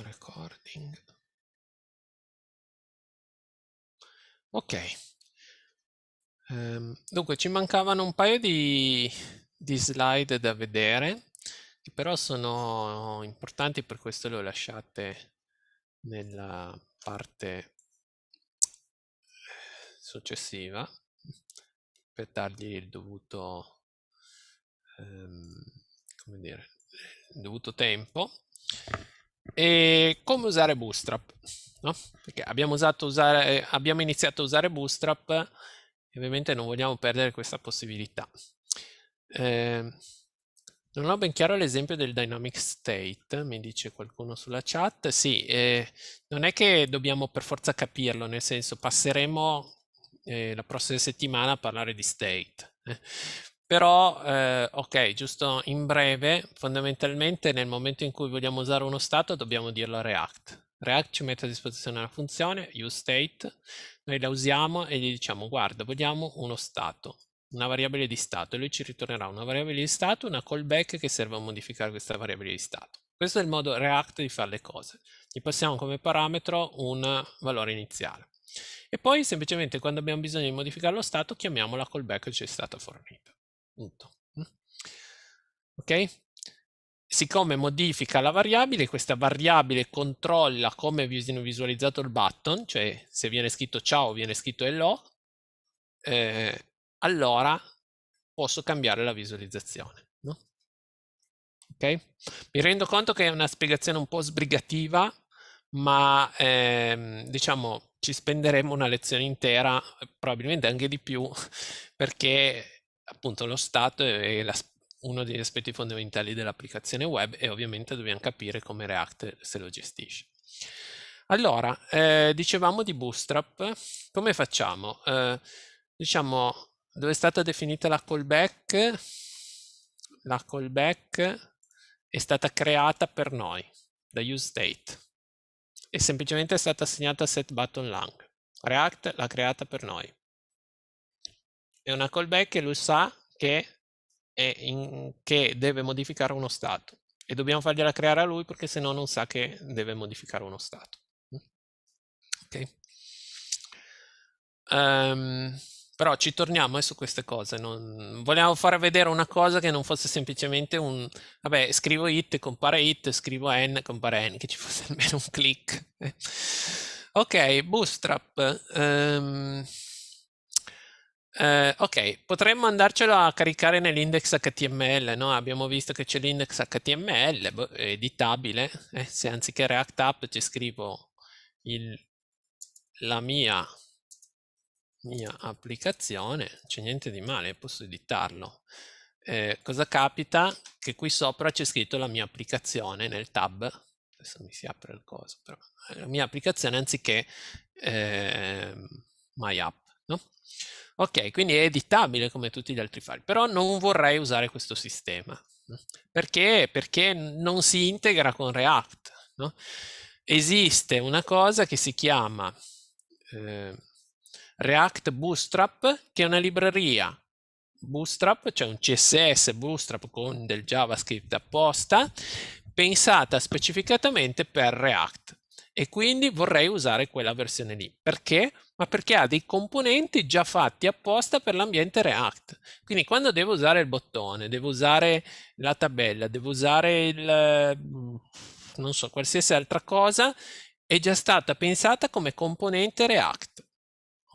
recording. Ok, um, dunque ci mancavano un paio di, di slide da vedere, che però sono importanti, per questo le ho lasciate nella parte eh, successiva, per dargli il dovuto, um, come dire, il dovuto tempo. E come usare Bootstrap? No? Perché abbiamo, usare, eh, abbiamo iniziato a usare Bootstrap e ovviamente non vogliamo perdere questa possibilità. Eh, non ho ben chiaro l'esempio del dynamic state, mi dice qualcuno sulla chat. Sì, eh, non è che dobbiamo per forza capirlo, nel senso passeremo eh, la prossima settimana a parlare di state, eh, però, eh, ok, giusto in breve, fondamentalmente nel momento in cui vogliamo usare uno stato dobbiamo dirlo a React. React ci mette a disposizione una funzione useState, noi la usiamo e gli diciamo guarda, vogliamo uno stato, una variabile di stato e lui ci ritornerà una variabile di stato, una callback che serve a modificare questa variabile di stato. Questo è il modo React di fare le cose. Gli passiamo come parametro un valore iniziale. E poi semplicemente quando abbiamo bisogno di modificare lo stato chiamiamo la callback che ci è stata fornita punto. Mm. Ok? Siccome modifica la variabile, questa variabile controlla come viene visualizzato il button, cioè se viene scritto ciao o viene scritto hello, eh, allora posso cambiare la visualizzazione. No? Okay? Mi rendo conto che è una spiegazione un po' sbrigativa, ma ehm, diciamo ci spenderemo una lezione intera, probabilmente anche di più, perché appunto lo Stato è uno degli aspetti fondamentali dell'applicazione web e ovviamente dobbiamo capire come React se lo gestisce. Allora, eh, dicevamo di Bootstrap, come facciamo? Eh, diciamo, dove è stata definita la callback? La callback è stata creata per noi, da useState, e semplicemente è stata assegnata a setButtonLang. React l'ha creata per noi è una callback che lui sa che, in, che deve modificare uno stato e dobbiamo fargliela creare a lui perché se no non sa che deve modificare uno stato. Mm. Ok. Um, però ci torniamo eh, su queste cose. Non... Volevamo far vedere una cosa che non fosse semplicemente un... Vabbè, scrivo it, compare it, scrivo n, compare n, che ci fosse almeno un click. ok, Bootstrap. Um... Eh, ok, potremmo andarcelo a caricare nell'index HTML, no? Abbiamo visto che c'è l'index HTML, boh, editabile, eh, se anziché React App ci scrivo il, la mia, mia applicazione, c'è niente di male, posso editarlo. Eh, cosa capita? Che qui sopra c'è scritto la mia applicazione nel tab, adesso mi si apre il coso, però. Eh, la mia applicazione anziché ehm, My App. No? Ok, quindi è editabile come tutti gli altri file, però non vorrei usare questo sistema. Perché? Perché non si integra con React. No? Esiste una cosa che si chiama eh, React Bootstrap, che è una libreria Bootstrap, cioè un CSS Bootstrap con del JavaScript apposta, pensata specificatamente per React e quindi vorrei usare quella versione lì. Perché? Ma perché ha dei componenti già fatti apposta per l'ambiente React. Quindi quando devo usare il bottone, devo usare la tabella, devo usare il mm, non so, qualsiasi altra cosa è già stata pensata come componente React.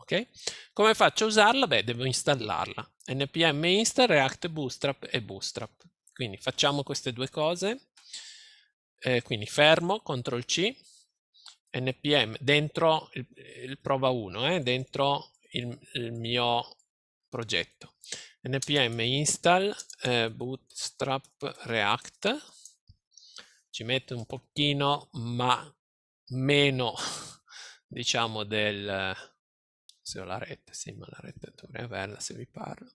Ok? Come faccio a usarla? Beh, devo installarla. npm install React Bootstrap e Bootstrap. Quindi facciamo queste due cose. Eh, quindi fermo, CTRL C, npm dentro il, il prova 1, eh, dentro il, il, mio progetto. npm install eh, bootstrap react, ci mette un pochino ma meno diciamo del se ho la rete, sì ma la rete dovrei averla se vi parlo,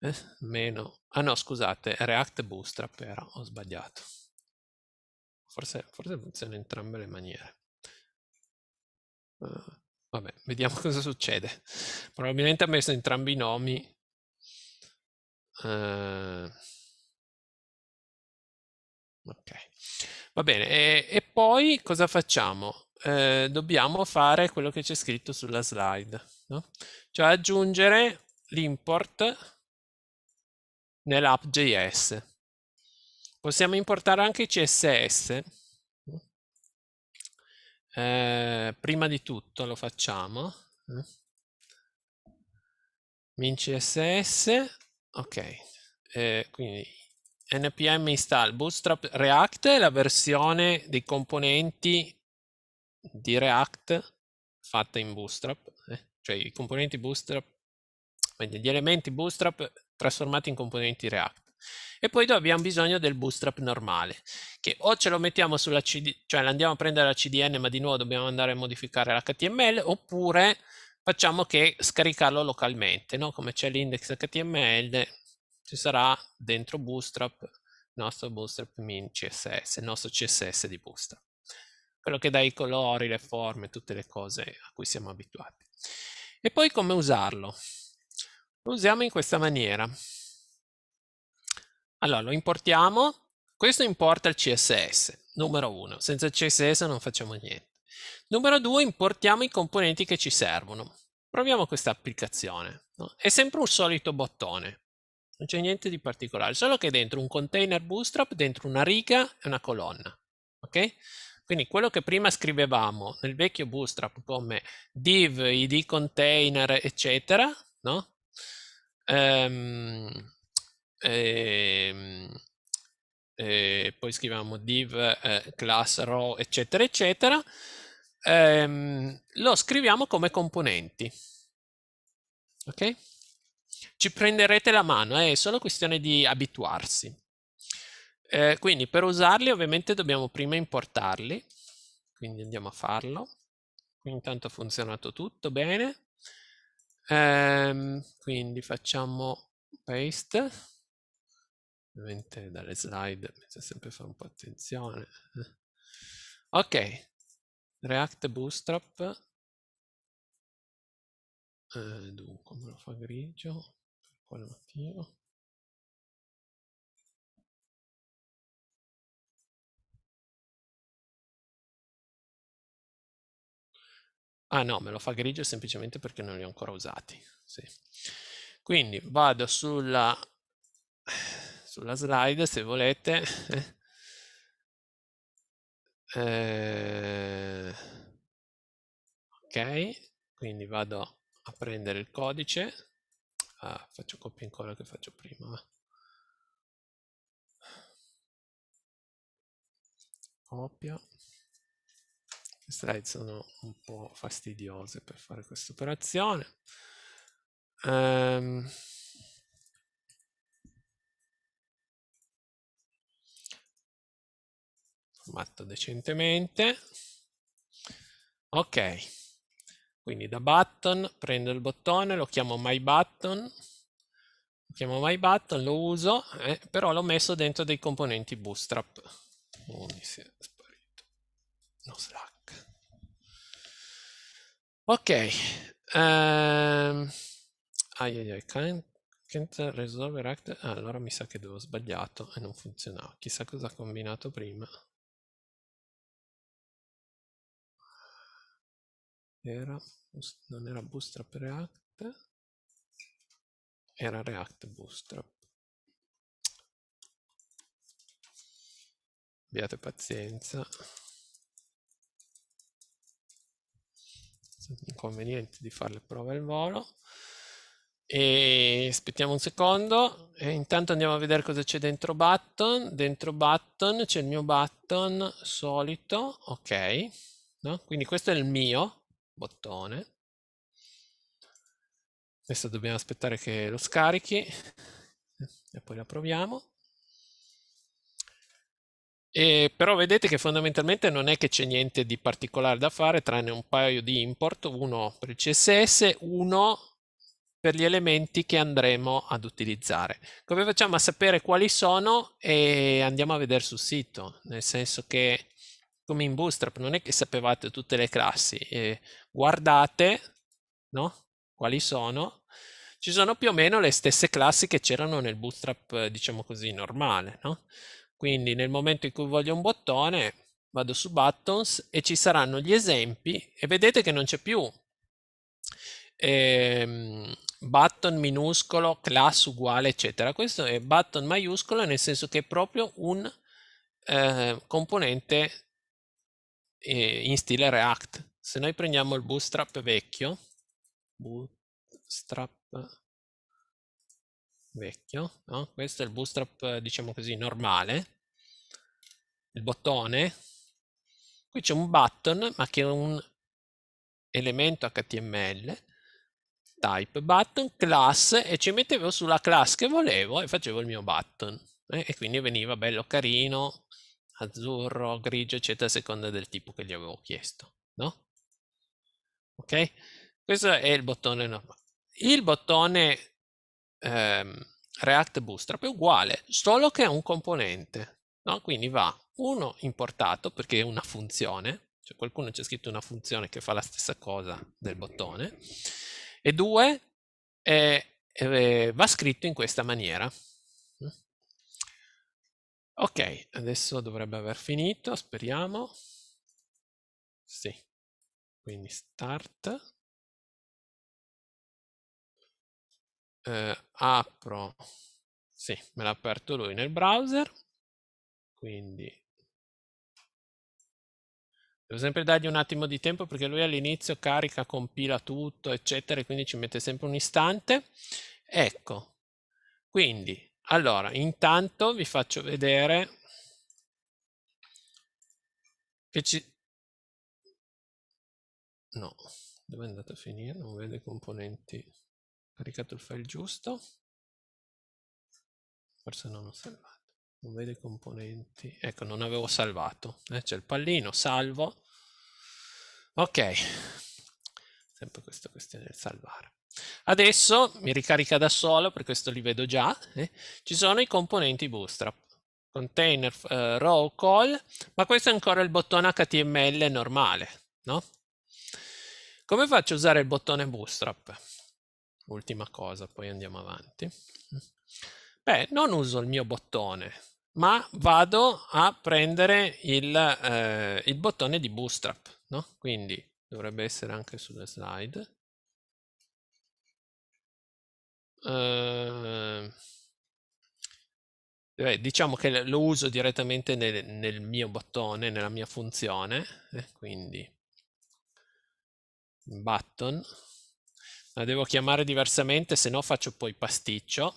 eh, meno, ah no scusate, React Bootstrap era, ho sbagliato, forse, forse funziona in entrambe le maniere. Uh, vabbè, vediamo cosa succede. Probabilmente ha messo entrambi i nomi. Uh, ok. Va bene, e, e poi cosa facciamo? Eh, dobbiamo fare quello che c'è scritto sulla slide, no? cioè aggiungere l'import nell'app.js. Possiamo importare anche CSS, eh, prima di tutto lo facciamo. MinCSS, ok, eh, quindi npm install bootstrap react è la versione dei componenti di react fatta in bootstrap, eh? cioè i componenti bootstrap, quindi gli elementi bootstrap trasformati in componenti react. E poi abbiamo bisogno del bootstrap normale, che o ce lo mettiamo sulla CD, cioè andiamo a prendere la CDN, ma di nuovo dobbiamo andare a modificare l'HTML, oppure facciamo che scaricarlo localmente, no? come c'è l'index HTML, ci sarà dentro bootstrap il nostro bootstrap min CSS, il nostro CSS di bootstrap quello che dà i colori, le forme, tutte le cose a cui siamo abituati. E poi come usarlo? Lo usiamo in questa maniera. Allora, lo importiamo. Questo importa il CSS, numero uno. Senza il CSS non facciamo niente. Numero due, importiamo i componenti che ci servono. Proviamo questa applicazione. No? È sempre un solito bottone. Non c'è niente di particolare, solo che dentro un container bootstrap, dentro una riga e una colonna. Ok? Quindi quello che prima scrivevamo nel vecchio bootstrap come div, id container, eccetera, no? Ehm, e, ehm, e poi scriviamo div eh, class row eccetera eccetera ehm, lo scriviamo come componenti ok ci prenderete la mano eh, è solo questione di abituarsi eh, quindi per usarli ovviamente dobbiamo prima importarli quindi andiamo a farlo intanto ha funzionato tutto bene ehm, quindi facciamo paste ovviamente dalle slide bisogna sempre fare un po' attenzione ok React Bootstrap eh, dunque me lo fa grigio per quale motivo Ah no, me lo fa grigio semplicemente perché non li ho ancora usati. Sì. Quindi vado sulla sulla slide se volete. Eh, ok, quindi vado a prendere il codice. Ah, faccio copia e incolla che faccio prima. Copia. Le slide sono un po' fastidiose per fare questa operazione. Um, fatto decentemente. Ok, quindi da button prendo il bottone, lo chiamo my button, lo chiamo my button, lo uso, eh, però l'ho messo dentro dei componenti bootstrap. Oh, mi si è sparito. No slack. Ok. Um, ai ai ai, can't, can't resolve react, Ah, allora mi sa che devo sbagliato e non funzionava. Chissà cosa ha combinato prima. era, non era Bootstrap React, era React Bootstrap. Abbiate pazienza. Inconveniente di fare le prove al volo. E aspettiamo un secondo e intanto andiamo a vedere cosa c'è dentro button dentro button c'è il mio button solito ok no? quindi questo è il mio bottone. Adesso dobbiamo aspettare che lo scarichi e poi la proviamo. E però vedete che fondamentalmente non è che c'è niente di particolare da fare tranne un paio di import, uno per il CSS, uno per gli elementi che andremo ad utilizzare. Come facciamo a sapere quali sono? E andiamo a vedere sul sito, nel senso che come in Bootstrap non è che sapevate tutte le classi, eh, guardate no? quali sono, ci sono più o meno le stesse classi che c'erano nel Bootstrap, diciamo così, normale. No? Quindi nel momento in cui voglio un bottone, vado su Buttons e ci saranno gli esempi e vedete che non c'è più eh, button minuscolo, class uguale, eccetera. Questo è button maiuscolo nel senso che è proprio un eh, componente eh, in stile React. Se noi prendiamo il bootstrap vecchio, bootstrap vecchio, no? questo è il bootstrap diciamo così normale, il bottone, qui c'è un button ma che è un elemento HTML type button class e ci mettevo sulla class che volevo e facevo il mio button eh? e quindi veniva bello carino azzurro, grigio, eccetera, a seconda del tipo che gli avevo chiesto, no? Ok? Questo è il bottone normale. Il bottone ehm, React Bootstrap è uguale, solo che è un componente, no? Quindi va uno importato perché è una funzione, cioè qualcuno ci ha scritto una funzione che fa la stessa cosa del bottone, e due è, è, eh, va scritto in questa maniera. Ok, adesso dovrebbe aver finito, speriamo. Sì, quindi start. Eh, apro, sì, me l'ha aperto lui nel browser, quindi devo sempre dargli un attimo di tempo perché lui all'inizio carica, compila tutto, eccetera, quindi ci mette sempre un istante. Ecco, quindi allora, intanto vi faccio vedere che ci... No, dove è andato a finire? Non vedo i componenti. Ho caricato il file giusto? Forse non ho salvato. Non vedo i componenti. Ecco, non avevo salvato. Eh, c'è il pallino, salvo. Ok. Sempre questa questione del salvare. Adesso mi ricarica da solo, per questo li vedo già, eh, ci sono i componenti bootstrap container eh, row call, ma questo è ancora il bottone HTML normale, no? Come faccio a usare il bottone bootstrap? Ultima cosa, poi andiamo avanti. Beh, non uso il mio bottone, ma vado a prendere il, eh, il bottone di bootstrap, no? Quindi dovrebbe essere anche sulle slide. Ehm, eh, diciamo che lo uso direttamente nel, nel mio bottone, nella mia funzione, eh, quindi button, la devo chiamare diversamente, se no faccio poi pasticcio,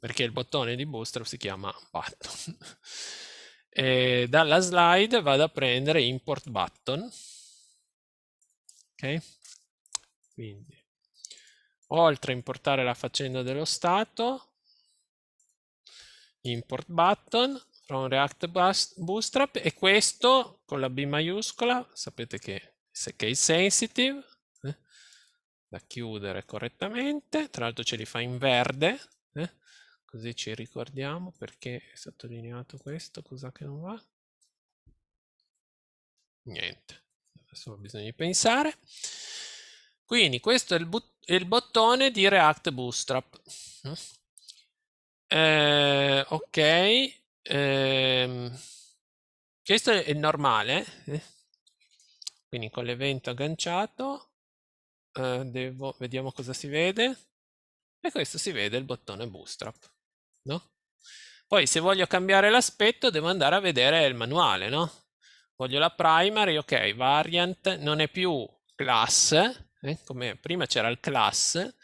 perché il bottone di Bootstrap si chiama button. E dalla slide vado a prendere import button, ok? Quindi oltre a importare la faccenda dello stato, import button from React Bootstrap e questo con la B maiuscola, sapete che è case sensitive, eh, da chiudere correttamente, tra l'altro ce li fa in verde, eh, così ci ricordiamo perché è sottolineato questo, cosa che non va. Niente, adesso ho bisogno di pensare. Quindi questo è il, il bottone di React Bootstrap. Eh, ok, eh, questo è normale, eh. quindi con l'evento agganciato eh, devo, vediamo cosa si vede e questo si vede il bottone bootstrap no? poi se voglio cambiare l'aspetto devo andare a vedere il manuale no? voglio la primary ok variant non è più class eh, come prima c'era il class,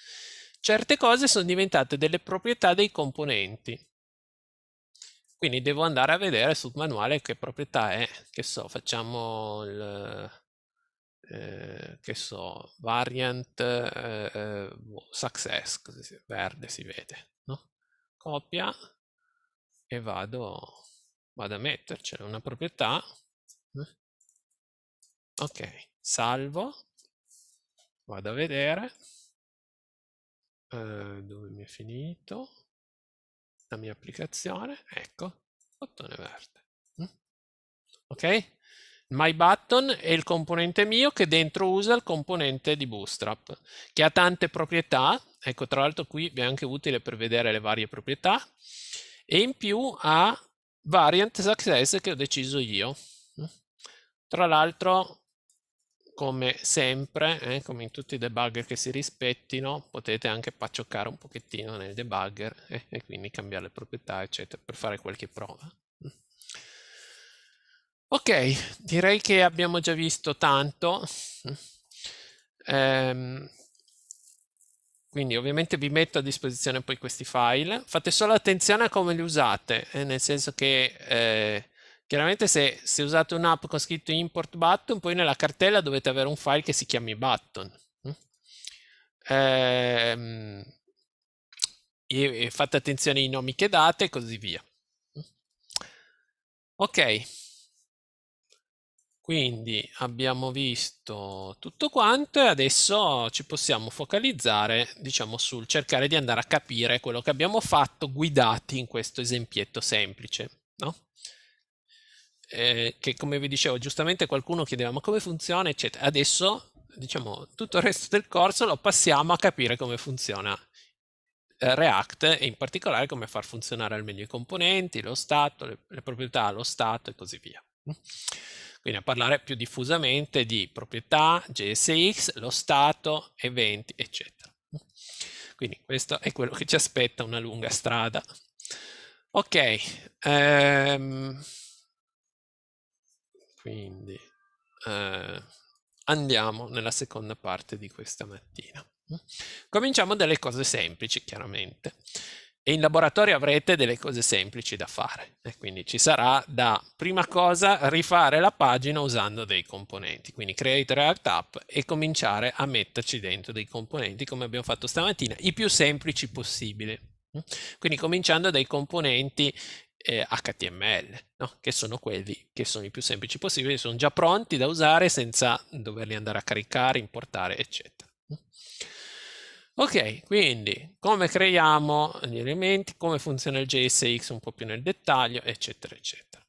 certe cose sono diventate delle proprietà dei componenti. Quindi devo andare a vedere sul manuale che proprietà è, che so, facciamo il, eh, che so, variant eh, eh success, così si verde si vede, no? copia e vado, vado a mettercela una proprietà, eh? ok, salvo, vado a vedere uh, dove mi è finito la mia applicazione, ecco, bottone verde. Mm? Ok? My button è il componente mio che dentro usa il componente di Bootstrap, che ha tante proprietà, ecco tra l'altro qui è anche utile per vedere le varie proprietà, e in più ha variant success che ho deciso io. Mm. Tra l'altro come sempre, eh, come in tutti i debugger che si rispettino, potete anche paccioccare un pochettino nel debugger eh, e quindi cambiare le proprietà, eccetera, per fare qualche prova. Ok, direi che abbiamo già visto tanto. Ehm, quindi ovviamente vi metto a disposizione poi questi file. Fate solo attenzione a come li usate, eh, nel senso che eh, Chiaramente se, se usate un'app con scritto import button, poi nella cartella dovete avere un file che si chiami button. Eh, e, fate attenzione ai nomi che date e così via. Mm. Ok. Quindi abbiamo visto tutto quanto e adesso ci possiamo focalizzare, diciamo, sul cercare di andare a capire quello che abbiamo fatto guidati in questo esempietto semplice, no? eh, che come vi dicevo giustamente qualcuno chiedeva ma come funziona eccetera. Adesso diciamo tutto il resto del corso lo passiamo a capire come funziona eh, React e in particolare come far funzionare al meglio i componenti, lo stato, le, le proprietà lo stato e così via. Quindi a parlare più diffusamente di proprietà, JSX, lo stato, eventi, eccetera. Quindi questo è quello che ci aspetta una lunga strada. Ok, ehm, quindi eh, andiamo nella seconda parte di questa mattina. Cominciamo dalle cose semplici, chiaramente. E in laboratorio avrete delle cose semplici da fare. E quindi ci sarà da, prima cosa, rifare la pagina usando dei componenti. Quindi Create React App e cominciare a metterci dentro dei componenti, come abbiamo fatto stamattina, i più semplici possibili. Quindi cominciando dai componenti eh, HTML, no? che sono quelli che sono i più semplici possibili, sono già pronti da usare senza doverli andare a caricare, importare, eccetera. Ok, quindi come creiamo gli elementi, come funziona il JSX un po' più nel dettaglio, eccetera, eccetera.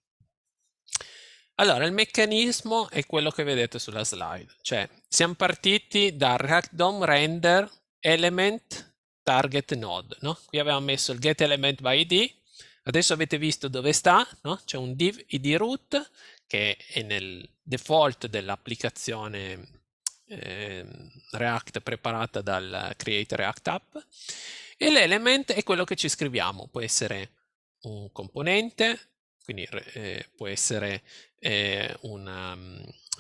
Allora, il meccanismo è quello che vedete sulla slide, cioè siamo partiti da random render element target node, no? Qui avevamo messo il get element by id, Adesso avete visto dove sta, no? c'è un div id root che è nel default dell'applicazione eh, React preparata dal Create React App e l'element è quello che ci scriviamo, può essere un componente, quindi eh, può essere eh, una,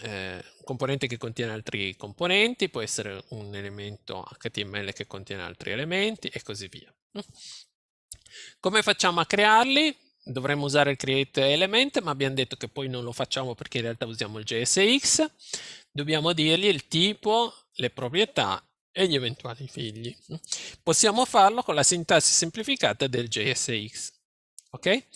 eh, un componente che contiene altri componenti, può essere un elemento HTML che contiene altri elementi e così via. Come facciamo a crearli? Dovremmo usare il create element, ma abbiamo detto che poi non lo facciamo perché in realtà usiamo il JSX. Dobbiamo dirgli il tipo, le proprietà e gli eventuali figli. Possiamo farlo con la sintassi semplificata del JSX. Ok?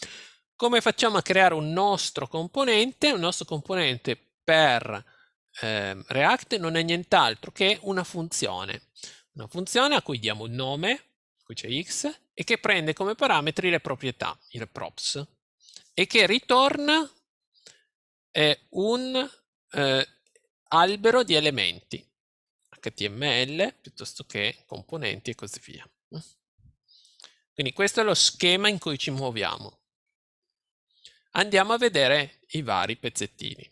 Come facciamo a creare un nostro componente? Un nostro componente per eh, React non è nient'altro che una funzione. Una funzione a cui diamo un nome, qui c'è x, e che prende come parametri le proprietà, il props, e che ritorna eh, un eh, albero di elementi, HTML piuttosto che componenti e così via. Quindi questo è lo schema in cui ci muoviamo. Andiamo a vedere i vari pezzettini.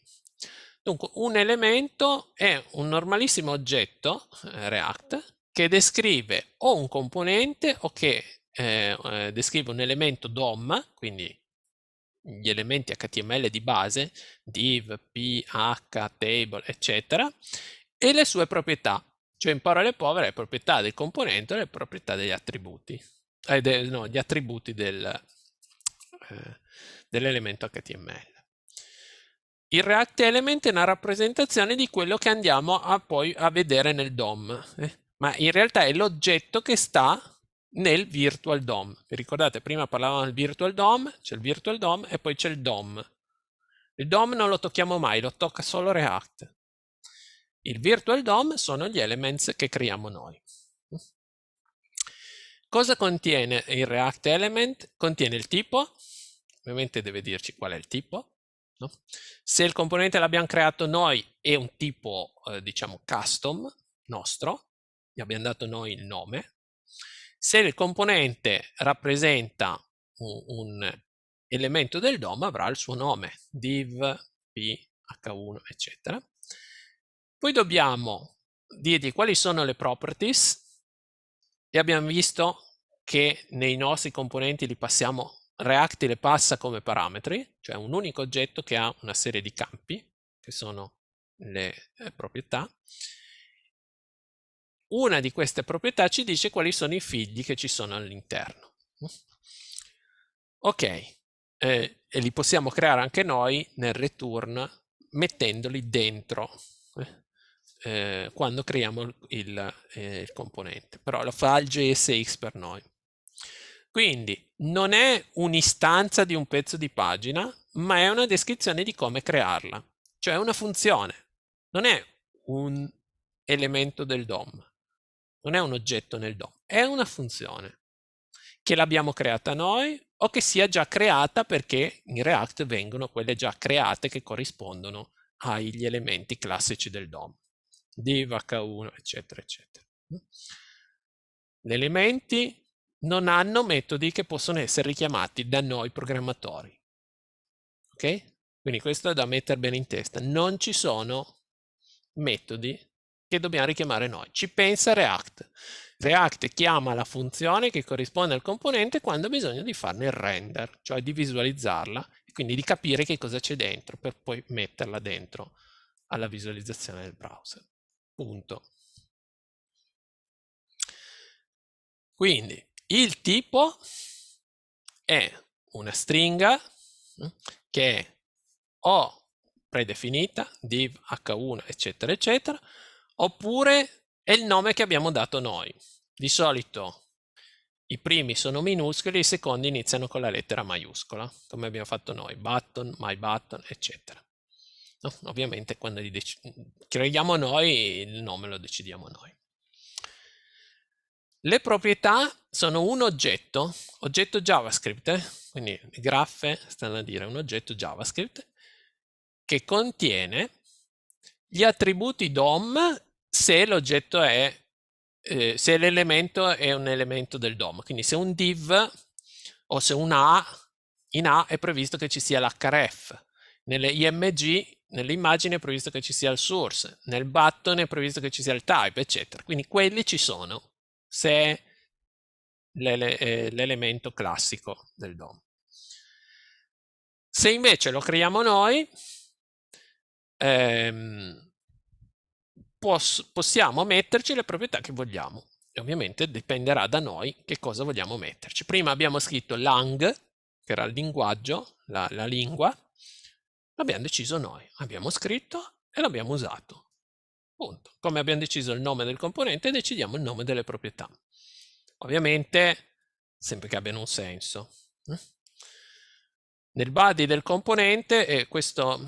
Dunque, un elemento è un normalissimo oggetto eh, React che descrive o un componente o che eh, eh, descrive un elemento DOM, quindi gli elementi HTML di base, div, ph, table, eccetera, e le sue proprietà, cioè in parole povere le proprietà del componente e le proprietà degli attributi, eh, de, no, gli attributi del, eh, dell'elemento HTML. Il React Element è una rappresentazione di quello che andiamo a poi a vedere nel DOM, eh? ma in realtà è l'oggetto che sta nel Virtual DOM. Vi ricordate, prima parlavamo del Virtual DOM, c'è il Virtual DOM e poi c'è il DOM. Il DOM non lo tocchiamo mai, lo tocca solo React. Il Virtual DOM sono gli elements che creiamo noi. Cosa contiene il React Element? Contiene il tipo, ovviamente deve dirci qual è il tipo. No? Se il componente l'abbiamo creato noi è un tipo, eh, diciamo, custom nostro, gli abbiamo dato noi il nome, se il componente rappresenta un, un elemento del DOM avrà il suo nome, div, p, h1, eccetera. Poi dobbiamo dirgli quali sono le properties e abbiamo visto che nei nostri componenti li passiamo, React le passa come parametri, cioè un unico oggetto che ha una serie di campi, che sono le eh, proprietà. Una di queste proprietà ci dice quali sono i figli che ci sono all'interno. Ok, eh, e li possiamo creare anche noi nel return mettendoli dentro eh, eh quando creiamo il, eh, il, componente. Però lo fa il JSX per noi. Quindi non è un'istanza di un pezzo di pagina, ma è una descrizione di come crearla. Cioè una funzione, non è un elemento del DOM, non è un oggetto nel DOM, è una funzione che l'abbiamo creata noi o che sia già creata perché in React vengono quelle già create che corrispondono agli elementi classici del DOM, div, h1, eccetera, eccetera. Gli elementi non hanno metodi che possono essere richiamati da noi programmatori. Ok? Quindi questo è da mettere bene in testa. Non ci sono metodi che dobbiamo richiamare noi. Ci pensa React. React chiama la funzione che corrisponde al componente quando ha bisogno di farne il render, cioè di visualizzarla, e quindi di capire che cosa c'è dentro per poi metterla dentro alla visualizzazione del browser. Punto. Quindi il tipo è una stringa eh, che ho predefinita, div h1, eccetera, eccetera, oppure è il nome che abbiamo dato noi. Di solito i primi sono minuscoli, i secondi iniziano con la lettera maiuscola, come abbiamo fatto noi, button, my button, eccetera. No? Ovviamente quando li creiamo noi il nome lo decidiamo noi. Le proprietà sono un oggetto, oggetto JavaScript, eh? quindi le graffe stanno a dire un oggetto JavaScript, che contiene gli attributi DOM se l'oggetto è, eh, se l'elemento è un elemento del DOM. Quindi se un div o se un A, in A è previsto che ci sia l'href, nelle img, nell'immagine è previsto che ci sia il source, nel button è previsto che ci sia il type, eccetera. Quindi quelli ci sono, se è eh, l'elemento classico del DOM. Se invece lo creiamo noi, ehm, poss- possiamo metterci le proprietà che vogliamo. E ovviamente dipenderà da noi che cosa vogliamo metterci. Prima abbiamo scritto lang, che era il linguaggio, la, la lingua. L'abbiamo deciso noi. Abbiamo scritto e l'abbiamo usato. Punto. Come abbiamo deciso il nome del componente, decidiamo il nome delle proprietà. Ovviamente, sempre che abbiano un senso. Eh. Nel body del componente, e questo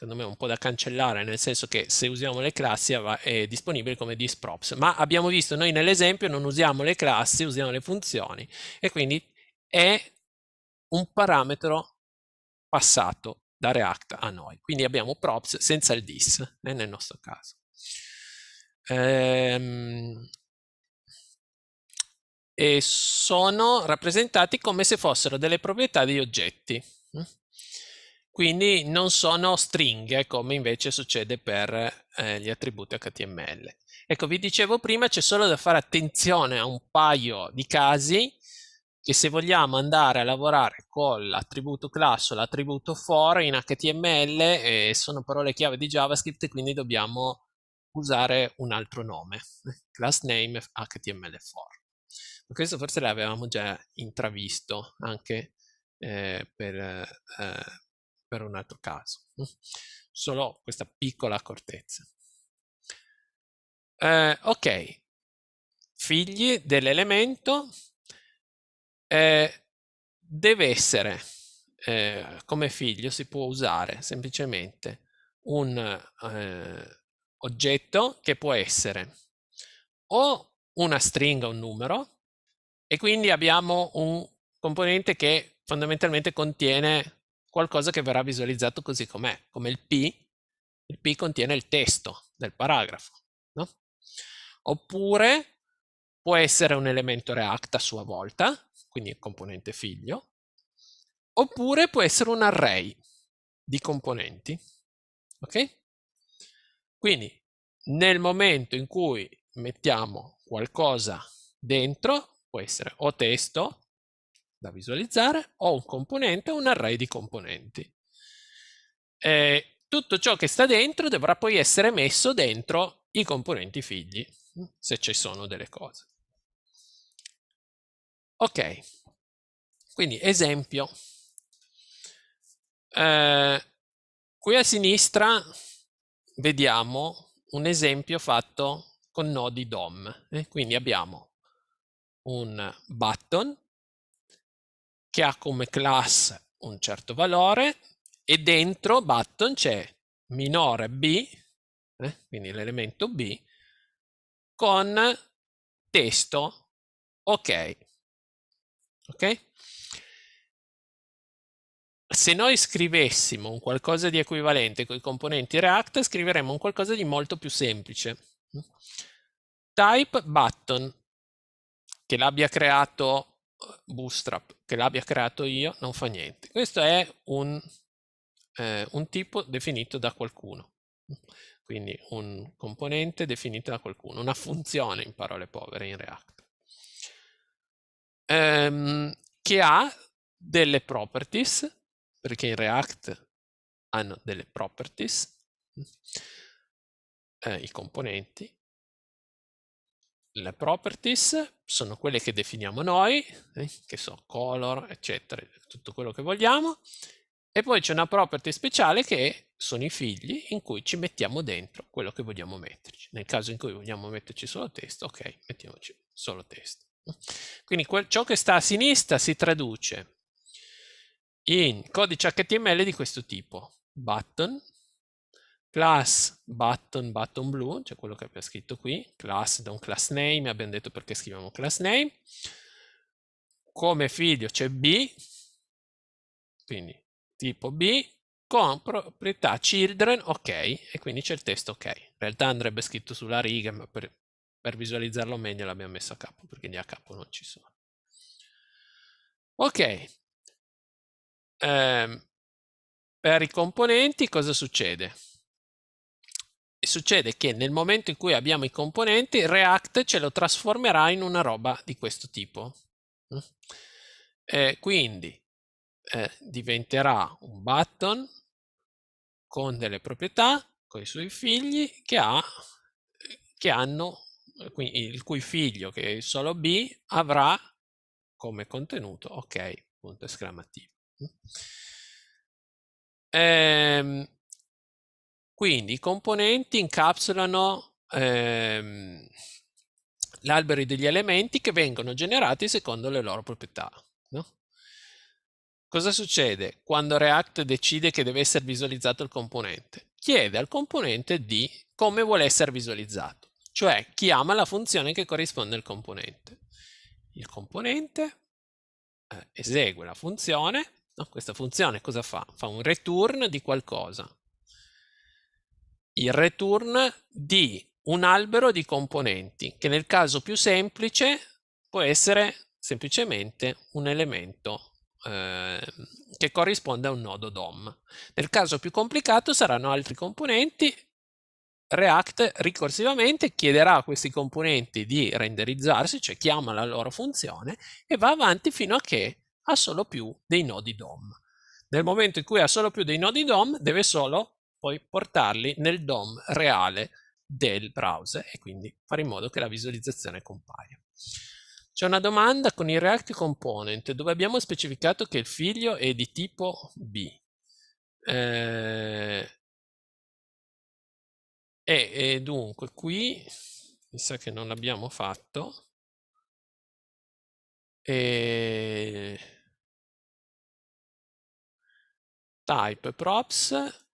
secondo me un po' da cancellare, nel senso che se usiamo le classi è disponibile come disprops, ma abbiamo visto noi nell'esempio non usiamo le classi, usiamo le funzioni e quindi è un parametro passato da React a noi, quindi abbiamo props senza il dis eh, nel nostro caso. Ehm, e sono rappresentati come se fossero delle proprietà degli oggetti. Hm? Quindi non sono stringhe come invece succede per eh, gli attributi HTML. Ecco, vi dicevo prima, c'è solo da fare attenzione a un paio di casi che se vogliamo andare a lavorare con l'attributo class o l'attributo for in HTML eh, sono parole chiave di JavaScript, quindi dobbiamo usare un altro nome, class name html for. Ma questo forse l'avevamo già intravisto anche eh, per, eh, per un altro caso. Solo questa piccola accortezza. Eh, ok, figli dell'elemento eh, deve essere eh, come figlio si può usare semplicemente un eh, oggetto che può essere o una stringa, un numero, e quindi abbiamo un componente che fondamentalmente contiene qualcosa che verrà visualizzato così com'è, come il P, il P contiene il testo del paragrafo, no? Oppure può essere un elemento React a sua volta, quindi il componente figlio, oppure può essere un array di componenti, ok? Quindi nel momento in cui mettiamo qualcosa dentro, può essere o testo da visualizzare, ho un componente o un array di componenti. E tutto ciò che sta dentro dovrà poi essere messo dentro i componenti figli, se ci sono delle cose. Ok, quindi esempio. Eh, qui a sinistra vediamo un esempio fatto con nodi DOM. Eh? Quindi abbiamo un button che ha come class un certo valore e dentro button c'è minore b, eh, quindi l'elemento b, con testo ok. Ok? Se noi scrivessimo un qualcosa di equivalente con i componenti React, scriveremmo un qualcosa di molto più semplice. Type button, che l'abbia creato bootstrap che l'abbia creato io non fa niente. Questo è un, eh, un tipo definito da qualcuno, quindi un componente definito da qualcuno, una funzione in parole povere in React, ehm, che ha delle properties, perché in React hanno delle properties, eh, i componenti, le properties sono quelle che definiamo noi, eh, che sono color, eccetera, tutto quello che vogliamo, e poi c'è una property speciale che sono i figli in cui ci mettiamo dentro quello che vogliamo metterci. Nel caso in cui vogliamo metterci solo testo, ok, mettiamoci solo testo. Quindi quel, ciò che sta a sinistra si traduce in codice HTML di questo tipo, button, class button button blu, cioè quello che abbiamo scritto qui, class da un class name, abbiamo detto perché scriviamo class name, come figlio c'è B, quindi tipo B, con proprietà children ok, e quindi c'è il testo ok. In realtà andrebbe scritto sulla riga, ma per, per visualizzarlo meglio l'abbiamo messo a capo, perché gli a capo non ci sono. Ok. Um, per i componenti cosa succede? succede che nel momento in cui abbiamo i componenti, React ce lo trasformerà in una roba di questo tipo. Mm. E quindi eh, diventerà un button con delle proprietà, con i suoi figli, che, ha, che hanno, il cui figlio, che è il solo B, avrà come contenuto, ok, punto esclamativo. Mm. Ehm, quindi i componenti incapsulano ehm, l'albero degli elementi che vengono generati secondo le loro proprietà. No? Cosa succede quando React decide che deve essere visualizzato il componente? Chiede al componente di come vuole essere visualizzato, cioè chiama la funzione che corrisponde al componente. Il componente eh, esegue la funzione, no? questa funzione cosa fa? Fa un return di qualcosa, il return di un albero di componenti che nel caso più semplice può essere semplicemente un elemento eh, che corrisponde a un nodo DOM. Nel caso più complicato saranno altri componenti. React ricorsivamente chiederà a questi componenti di renderizzarsi, cioè chiama la loro funzione e va avanti fino a che ha solo più dei nodi DOM. Nel momento in cui ha solo più dei nodi DOM deve solo poi portarli nel DOM reale del browser e quindi fare in modo che la visualizzazione compaia. C'è una domanda con il React Component dove abbiamo specificato che il figlio è di tipo B. Eh, e, e, dunque qui mi sa che non l'abbiamo fatto. E, type props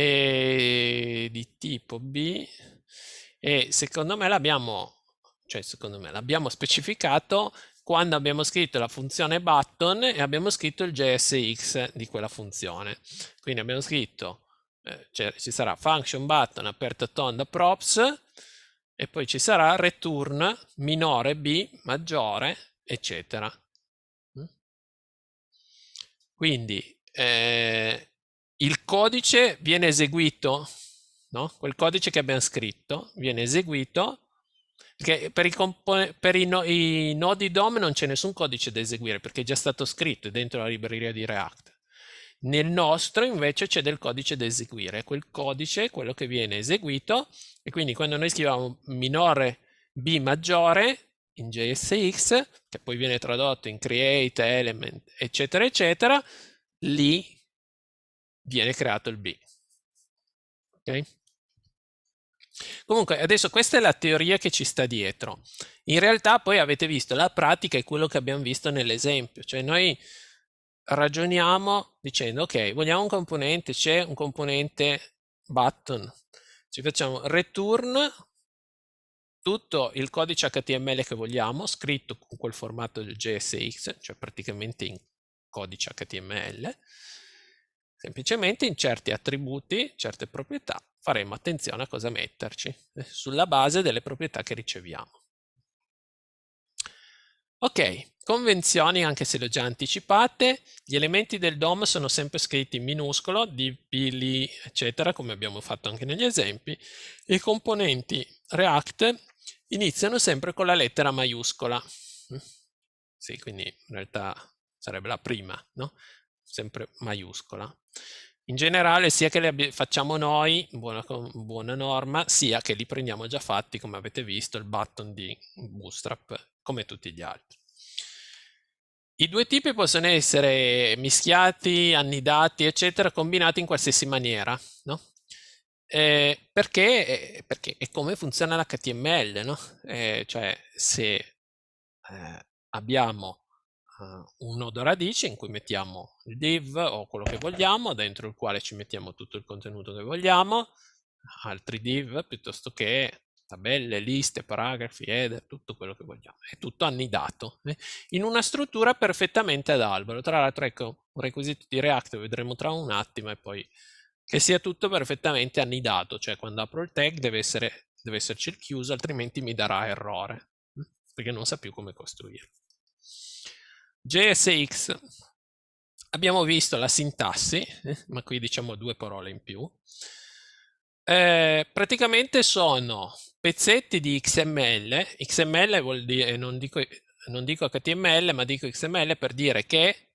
e di tipo B e secondo me l'abbiamo cioè secondo me l'abbiamo specificato quando abbiamo scritto la funzione button e abbiamo scritto il JSX di quella funzione. Quindi abbiamo scritto, eh, cioè ci sarà function button aperta tonda props e poi ci sarà return minore b maggiore eccetera. Mm? Quindi eh, il codice viene eseguito, no? quel codice che abbiamo scritto viene eseguito, perché per, i, per i, no i, nodi DOM non c'è nessun codice da eseguire perché è già stato scritto dentro la libreria di React. Nel nostro invece c'è del codice da eseguire, quel codice è quello che viene eseguito e quindi quando noi scriviamo minore b maggiore in JSX, che poi viene tradotto in create, element, eccetera, eccetera, lì viene creato il B. Okay? Comunque, adesso questa è la teoria che ci sta dietro. In realtà poi avete visto, la pratica è quello che abbiamo visto nell'esempio, cioè noi ragioniamo dicendo ok, vogliamo un componente, c'è un componente button, ci facciamo return tutto il codice HTML che vogliamo, scritto con quel formato del JSX, cioè praticamente in codice HTML, Semplicemente in certi attributi, certe proprietà, faremo attenzione a cosa metterci, eh, sulla base delle proprietà che riceviamo. Ok, convenzioni, anche se le ho già anticipate, gli elementi del DOM sono sempre scritti in minuscolo, dp, li, eccetera, come abbiamo fatto anche negli esempi. I componenti React iniziano sempre con la lettera maiuscola. Mm. Sì, quindi in realtà sarebbe la prima, no? sempre maiuscola. In generale, sia che le facciamo noi, buona, buona, norma, sia che li prendiamo già fatti, come avete visto, il button di Bootstrap, come tutti gli altri. I due tipi possono essere mischiati, annidati, eccetera, combinati in qualsiasi maniera, no? eh, perché, eh, perché, è come funziona l'HTML, no? eh, cioè, se eh, abbiamo eh, un nodo radice in cui mettiamo il div o quello che vogliamo, dentro il quale ci mettiamo tutto il contenuto che vogliamo, altri div piuttosto che tabelle, liste, paragrafi, header, tutto quello che vogliamo. È tutto annidato eh? in una struttura perfettamente ad albero. Tra l'altro, ecco, un requisito di React lo vedremo tra un attimo e poi che sia tutto perfettamente annidato, cioè quando apro il tag deve, essere, deve esserci il chiuso, altrimenti mi darà errore, eh, perché non sa più come costruirlo. JSX abbiamo visto la sintassi, eh, ma qui diciamo due parole in più. Eh, praticamente sono pezzetti di XML, XML vuol dire, eh, non dico, non dico HTML, ma dico XML per dire che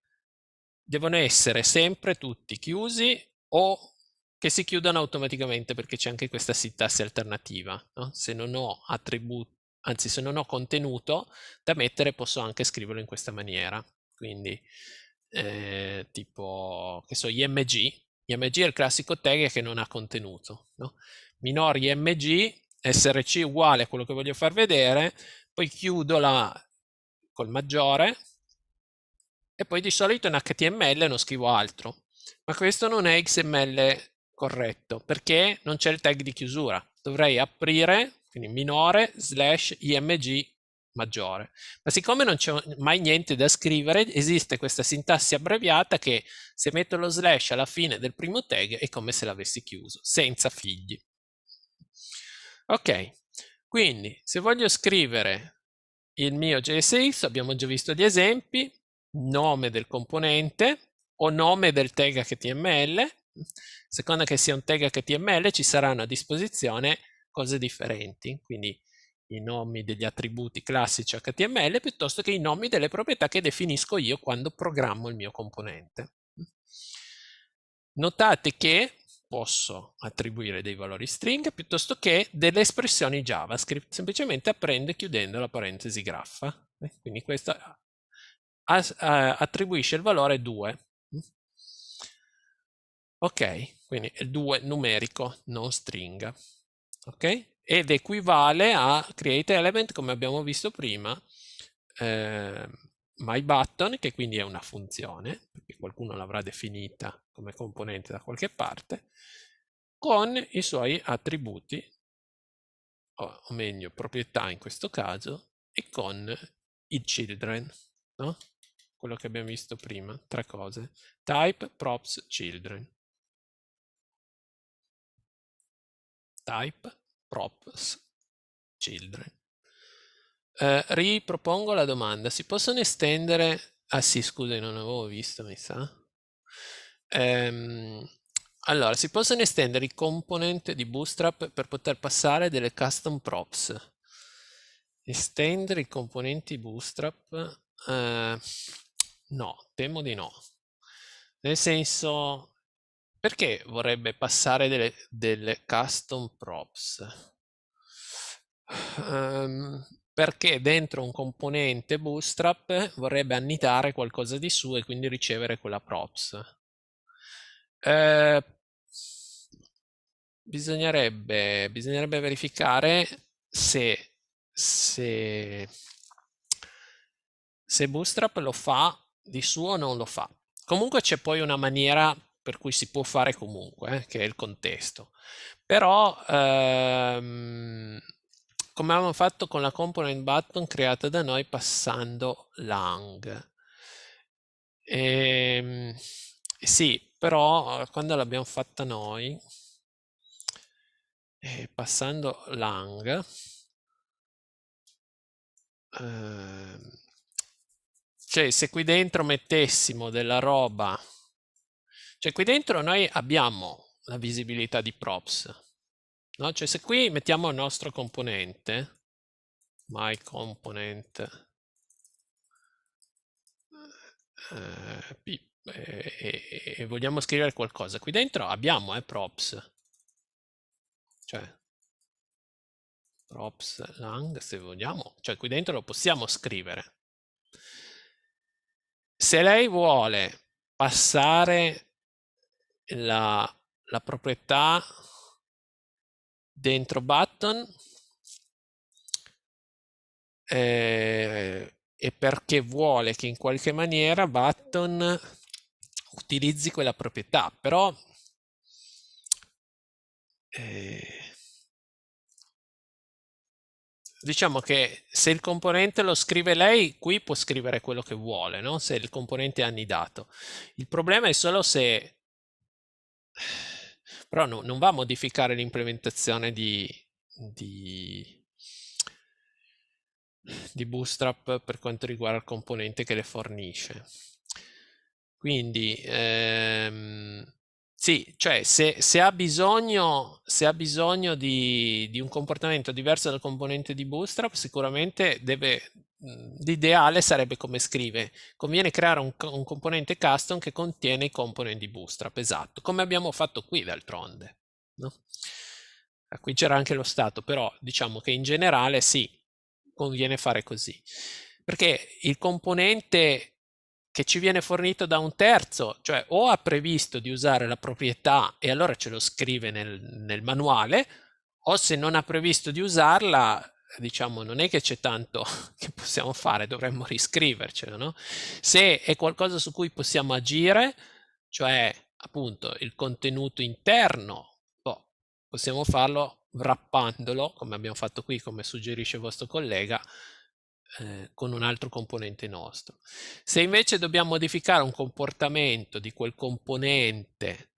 devono essere sempre tutti chiusi o che si chiudano automaticamente perché c'è anche questa sintassi alternativa. No? Se non ho attributi anzi se non ho contenuto da mettere posso anche scriverlo in questa maniera, quindi eh, tipo, che so, IMG, IMG è il classico tag che non ha contenuto, no? minor IMG, src uguale a quello che voglio far vedere, poi chiudo la, col maggiore e poi di solito in HTML non scrivo altro, ma questo non è XML corretto perché non c'è il tag di chiusura, dovrei aprire quindi minore slash img maggiore. Ma siccome non c'è mai niente da scrivere, esiste questa sintassi abbreviata che se metto lo slash alla fine del primo tag è come se l'avessi chiuso, senza figli. Ok, quindi se voglio scrivere il mio JSX, abbiamo già visto gli esempi, nome del componente o nome del tag HTML, seconda che sia un tag HTML ci saranno a disposizione cose differenti, quindi i nomi degli attributi classici HTML piuttosto che i nomi delle proprietà che definisco io quando programmo il mio componente. Notate che posso attribuire dei valori string piuttosto che delle espressioni JavaScript, semplicemente aprendo e chiudendo la parentesi graffa. Eh, quindi questa eh, attribuisce il valore 2. Ok, quindi 2 numerico, non stringa ok? Ed equivale a create element come abbiamo visto prima, eh, myButton che quindi è una funzione, perché qualcuno l'avrà definita come componente da qualche parte, con i suoi attributi, o meglio proprietà in questo caso, e con i children, no? quello che abbiamo visto prima, tre cose, type, props, children. type, props, children. Eh, ripropongo la domanda, si possono estendere, ah sì scusa non avevo visto mi sa, ehm, allora si possono estendere i component di bootstrap per poter passare delle custom props, estendere i componenti bootstrap, eh, no, temo di no, nel senso perché vorrebbe passare delle, delle custom props? Um, perché dentro un componente bootstrap vorrebbe annidare qualcosa di suo e quindi ricevere quella props. Eh, bisognerebbe, bisognerebbe, verificare se, se, se bootstrap lo fa di suo o non lo fa. Comunque c'è poi una maniera per cui si può fare comunque, eh, che è il contesto. Però, ehm, come avevamo fatto con la component button creata da noi passando lang. E, ehm, sì, però eh, quando l'abbiamo fatta noi, eh, passando lang, ehm, cioè se qui dentro mettessimo della roba cioè qui dentro noi abbiamo la visibilità di props, no? Cioè se qui mettiamo il nostro componente, my component eh, e, eh, e, e, vogliamo scrivere qualcosa, qui dentro abbiamo eh, props, cioè props lang se vogliamo, cioè qui dentro lo possiamo scrivere. Se lei vuole passare la, la proprietà dentro button eh, e perché vuole che in qualche maniera button utilizzi quella proprietà, però eh, diciamo che se il componente lo scrive lei, qui può scrivere quello che vuole, no? se il componente è annidato. Il problema è solo se però no, non va a modificare l'implementazione di, di, di Bootstrap per quanto riguarda il componente che le fornisce. Quindi ehm, sì, cioè se, se, ha bisogno, se ha bisogno di, di, un comportamento diverso dal componente di Bootstrap, sicuramente deve, L'ideale sarebbe come scrive, conviene creare un, un, componente custom che contiene i component di Bootstrap, esatto, come abbiamo fatto qui d'altronde. No? Ah, qui c'era anche lo stato, però diciamo che in generale sì, conviene fare così, perché il componente che ci viene fornito da un terzo, cioè o ha previsto di usare la proprietà e allora ce lo scrive nel, nel manuale, o se non ha previsto di usarla diciamo, non è che c'è tanto che possiamo fare, dovremmo riscrivercelo, no? Se è qualcosa su cui possiamo agire, cioè appunto il contenuto interno, boh, possiamo farlo wrappandolo, come abbiamo fatto qui, come suggerisce il vostro collega, eh, con un altro componente nostro. Se invece dobbiamo modificare un comportamento di quel componente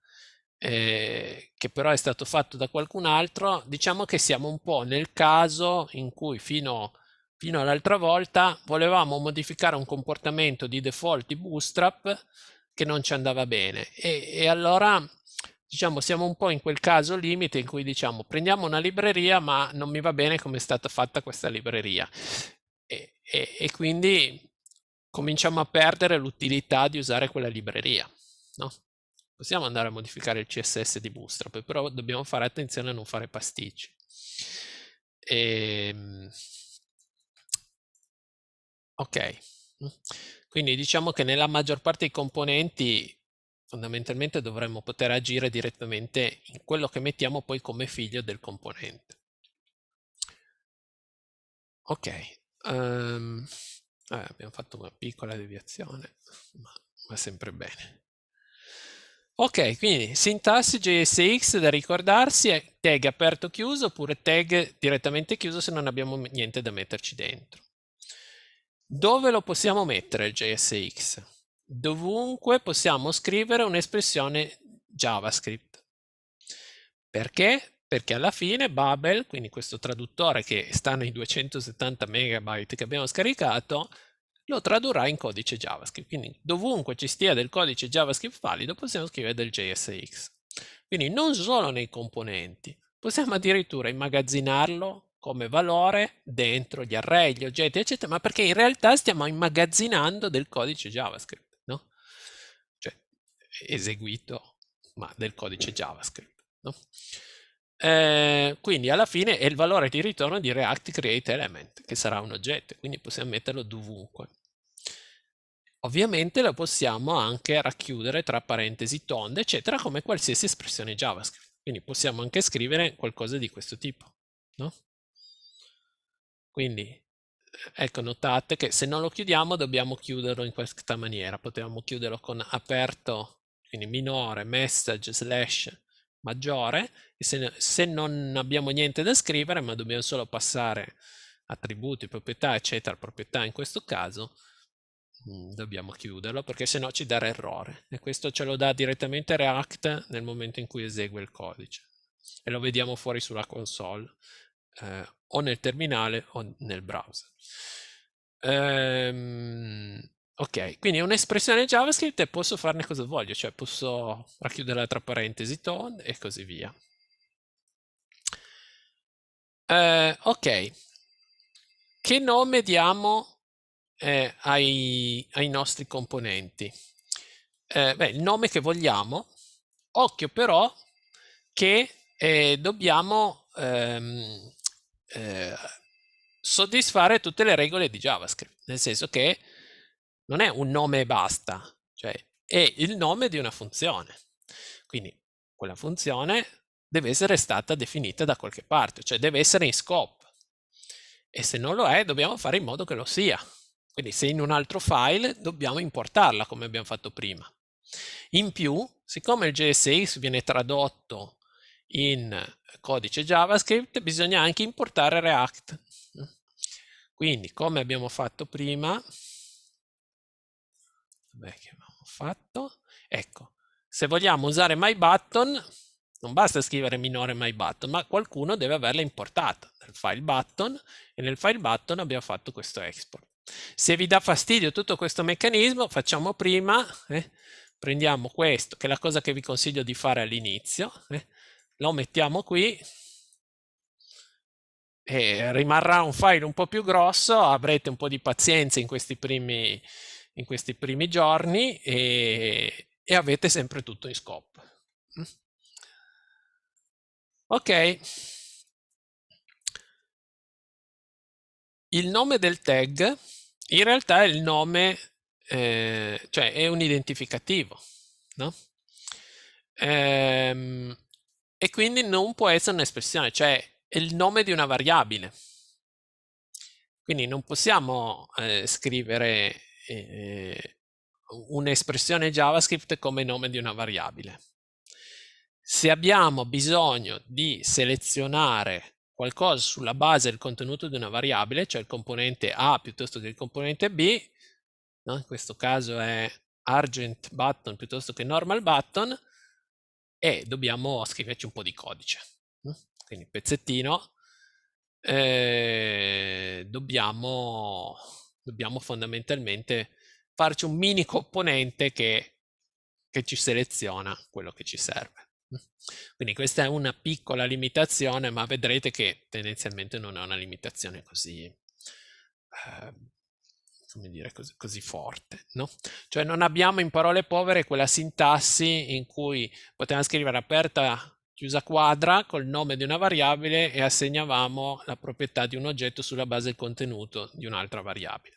eh, che però è stato fatto da qualcun altro, diciamo che siamo un po' nel caso in cui fino, fino all'altra volta volevamo modificare un comportamento di default di Bootstrap che non ci andava bene e, e allora diciamo siamo un po' in quel caso limite in cui diciamo prendiamo una libreria ma non mi va bene come è stata fatta questa libreria e, e, e quindi cominciamo a perdere l'utilità di usare quella libreria no? Possiamo andare a modificare il CSS di Bootstrap, però dobbiamo fare attenzione a non fare pasticci. E... Ehm, ok, quindi diciamo che nella maggior parte dei componenti fondamentalmente dovremmo poter agire direttamente in quello che mettiamo poi come figlio del componente. Ok, um, abbiamo fatto una piccola deviazione, ma va sempre bene. Ok, quindi sintassi JSX da ricordarsi è tag aperto chiuso oppure tag direttamente chiuso se non abbiamo niente da metterci dentro. Dove lo possiamo mettere il JSX? Dovunque possiamo scrivere un'espressione JavaScript. Perché? Perché alla fine Babel, quindi questo traduttore che sta nei 270 MB che abbiamo scaricato, lo tradurrà in codice JavaScript. Quindi dovunque ci stia del codice JavaScript valido possiamo scrivere del JSX. Quindi non solo nei componenti, possiamo addirittura immagazzinarlo come valore dentro gli array, gli oggetti, eccetera, ma perché in realtà stiamo immagazzinando del codice JavaScript, no? Cioè, eseguito, ma del codice JavaScript, no? Eh, quindi alla fine è il valore di ritorno di React Create Element, che sarà un oggetto, quindi possiamo metterlo dovunque. Ovviamente lo possiamo anche racchiudere tra parentesi tonde, eccetera, come qualsiasi espressione JavaScript. Quindi possiamo anche scrivere qualcosa di questo tipo, no? Quindi, eh, ecco, notate che se non lo chiudiamo dobbiamo chiuderlo in questa maniera. Potevamo chiuderlo con aperto, quindi minore, message, slash, maggiore se, se non abbiamo niente da scrivere ma dobbiamo solo passare attributi, proprietà eccetera, proprietà in questo caso mm, dobbiamo chiuderlo perché sennò ci darà errore e questo ce lo dà direttamente React nel momento in cui esegue il codice e lo vediamo fuori sulla console eh, o nel terminale o nel browser ehm, Ok, quindi è un'espressione JavaScript e posso farne cosa voglio, cioè posso racchiudere tra parentesi ton e così via. Eh, ok, che nome diamo eh, ai, ai, nostri componenti? Eh, beh, il nome che vogliamo, occhio però che eh, dobbiamo ehm, eh, soddisfare tutte le regole di JavaScript, nel senso che non è un nome e basta, cioè è il nome di una funzione. Quindi quella funzione deve essere stata definita da qualche parte, cioè deve essere in scope. E se non lo è, dobbiamo fare in modo che lo sia. Quindi se in un altro file, dobbiamo importarla come abbiamo fatto prima. In più, siccome il JSX viene tradotto in eh, codice JavaScript, bisogna anche importare React. Quindi, come abbiamo fatto prima, Vabbè, che abbiamo fatto? Ecco, se vogliamo usare my button, non basta scrivere minore my button, ma qualcuno deve averla importata nel file button e nel file button abbiamo fatto questo export. Se vi dà fastidio tutto questo meccanismo, facciamo prima, eh, prendiamo questo, che è la cosa che vi consiglio di fare all'inizio, eh, lo mettiamo qui e rimarrà un file un po' più grosso, avrete un po' di pazienza in questi primi in questi primi giorni e, e avete sempre tutto in scope. Ok. Il nome del tag in realtà è il nome, eh, cioè è un identificativo, no? Ehm, e quindi non può essere un'espressione, cioè è il nome di una variabile. Quindi non possiamo eh, scrivere eh, un'espressione JavaScript come nome di una variabile. Se abbiamo bisogno di selezionare qualcosa sulla base del contenuto di una variabile, cioè il componente A piuttosto che il componente B, no? in questo caso è argent button piuttosto che normal button, e dobbiamo scriverci un po' di codice. Quindi pezzettino, eh, dobbiamo dobbiamo fondamentalmente farci un mini componente che, che ci seleziona quello che ci serve. Quindi questa è una piccola limitazione, ma vedrete che tendenzialmente non è una limitazione così, eh, come dire, così, così, forte, no? Cioè non abbiamo in parole povere quella sintassi in cui potevamo scrivere aperta chiusa quadra col nome di una variabile e assegnavamo la proprietà di un oggetto sulla base del contenuto di un'altra variabile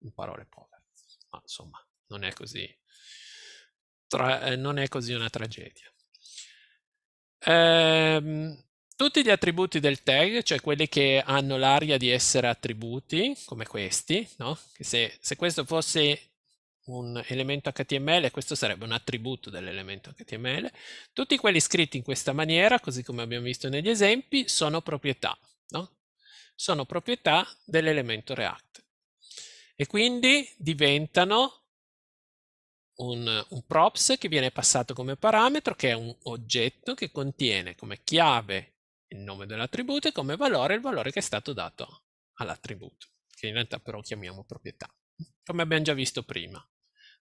in parole povere. Ma insomma, non è così, tra, eh, non è così una tragedia. Ehm, tutti gli attributi del tag, cioè quelli che hanno l'aria di essere attributi, come questi, no? se, se questo fosse un elemento HTML, questo sarebbe un attributo dell'elemento HTML. Tutti quelli scritti in questa maniera, così come abbiamo visto negli esempi, sono proprietà, no? Sono proprietà dell'elemento React e quindi diventano un, un, props che viene passato come parametro, che è un oggetto che contiene come chiave il nome dell'attributo e come valore il valore che è stato dato all'attributo, che in realtà però chiamiamo proprietà, come abbiamo già visto prima.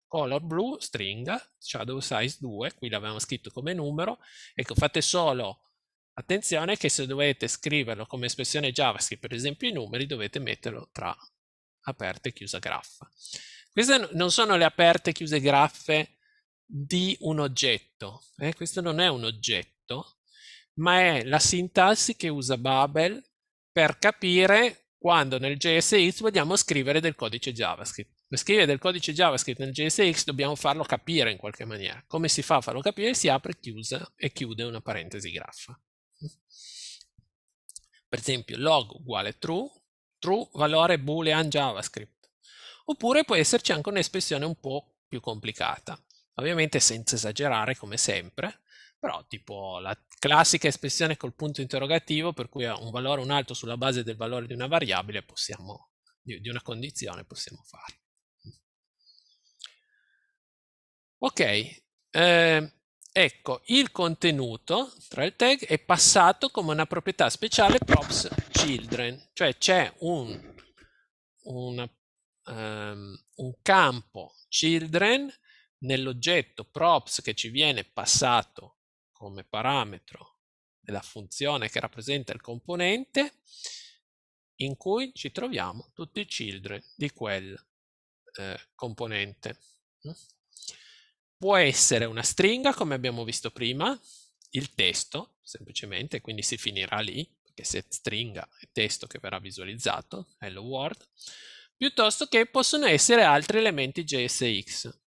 Color blu, stringa, shadow size 2, qui l'avevamo scritto come numero, ecco fate solo attenzione che se dovete scriverlo come espressione JavaScript, per esempio i numeri, dovete metterlo tra aperta e chiusa graffa. Queste non sono le aperte e chiuse graffe di un oggetto, eh? questo non è un oggetto, ma è la sintassi che usa Babel per capire quando nel JSX vogliamo scrivere del codice JavaScript. Per scrivere del codice JavaScript nel JSX dobbiamo farlo capire in qualche maniera. Come si fa a farlo capire? Si apre chiusa e chiude una parentesi graffa. Per esempio log uguale true, true valore boolean JavaScript. Oppure può esserci anche un'espressione un po' più complicata, ovviamente senza esagerare come sempre, però tipo la classica espressione col punto interrogativo per cui un valore un altro sulla base del valore di una variabile possiamo, di una condizione possiamo fare. Ok, eh, Ecco, il contenuto tra il tag è passato come una proprietà speciale props children, cioè c'è un, una, um, un campo children nell'oggetto props che ci viene passato come parametro della funzione che rappresenta il componente in cui ci troviamo tutti i children di quel eh, componente può essere una stringa, come abbiamo visto prima, il testo, semplicemente, quindi si finirà lì, perché se stringa è testo che verrà visualizzato, hello world, piuttosto che possono essere altri elementi JSX.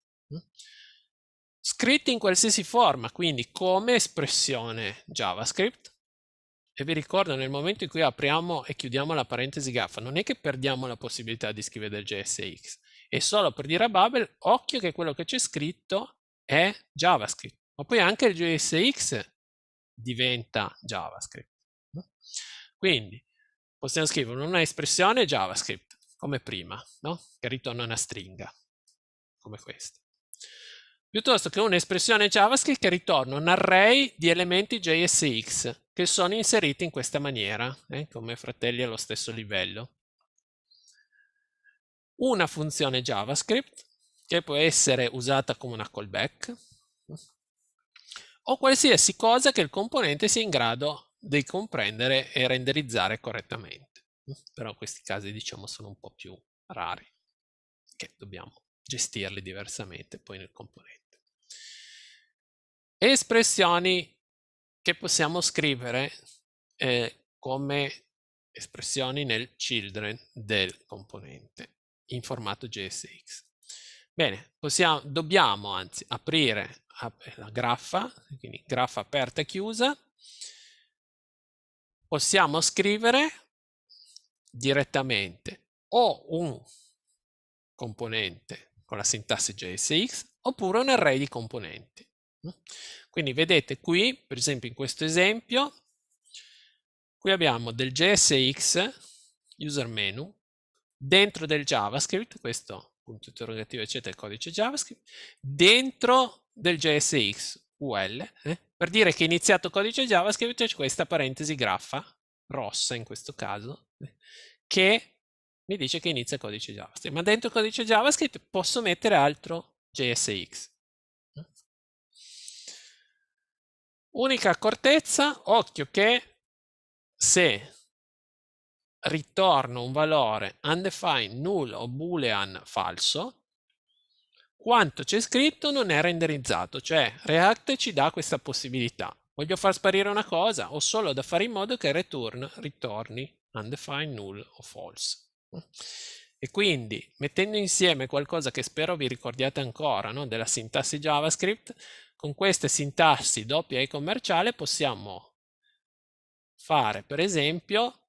Scritti in qualsiasi forma, quindi come espressione JavaScript, e vi ricordo nel momento in cui apriamo e chiudiamo la parentesi gaffa, non è che perdiamo la possibilità di scrivere del JSX, è solo per dire a Babel, occhio che quello che c'è scritto è JavaScript, ma poi anche il JSX diventa JavaScript. Quindi possiamo scrivere una espressione JavaScript come prima, no? che ritorna una stringa, come questa, piuttosto che un'espressione JavaScript che ritorna un array di elementi JSX che sono inseriti in questa maniera, eh? come fratelli allo stesso livello. Una funzione JavaScript che può essere usata come una callback, o qualsiasi cosa che il componente sia in grado di comprendere e renderizzare correttamente. Però questi casi diciamo sono un po' più rari, che dobbiamo gestirli diversamente poi nel componente. Espressioni che possiamo scrivere eh, come espressioni nel children del componente in formato JSX. Bene, possiamo, dobbiamo anzi aprire eh, la graffa, quindi graffa aperta e chiusa. Possiamo scrivere direttamente o un componente con la sintassi JSX oppure un array di componenti. Quindi vedete qui, per esempio in questo esempio, qui abbiamo del JSX user menu dentro del JavaScript, questo punto interrogativo, eccetera, il codice JavaScript, dentro del JSX UL, eh, per dire che è iniziato codice JavaScript c'è questa parentesi graffa, rossa in questo caso, eh, che mi dice che inizia codice JavaScript, ma dentro codice JavaScript posso mettere altro JSX. Unica accortezza, occhio che se ritorno un valore undefined, null o boolean falso, quanto c'è scritto non è renderizzato, cioè React ci dà questa possibilità. Voglio far sparire una cosa, ho solo da fare in modo che return ritorni undefined, null o false. E quindi, mettendo insieme qualcosa che spero vi ricordiate ancora no? della sintassi JavaScript, con queste sintassi doppia e commerciale possiamo fare, per esempio,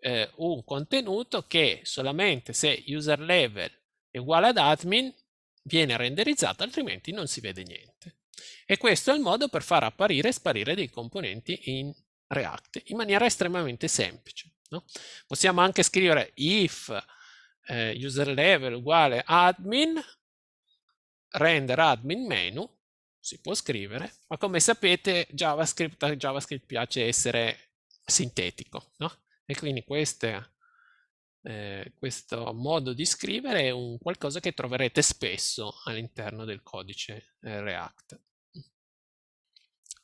eh, un contenuto che solamente se user level è uguale ad admin viene renderizzato, altrimenti non si vede niente. E questo è il modo per far apparire e sparire dei componenti in React in maniera estremamente semplice. No? Possiamo anche scrivere if eh, user level uguale admin render admin menu si può scrivere, ma come sapete JavaScript, JavaScript piace essere sintetico, no? E quindi queste, eh, questo modo di scrivere è un qualcosa che troverete spesso all'interno del codice eh, React,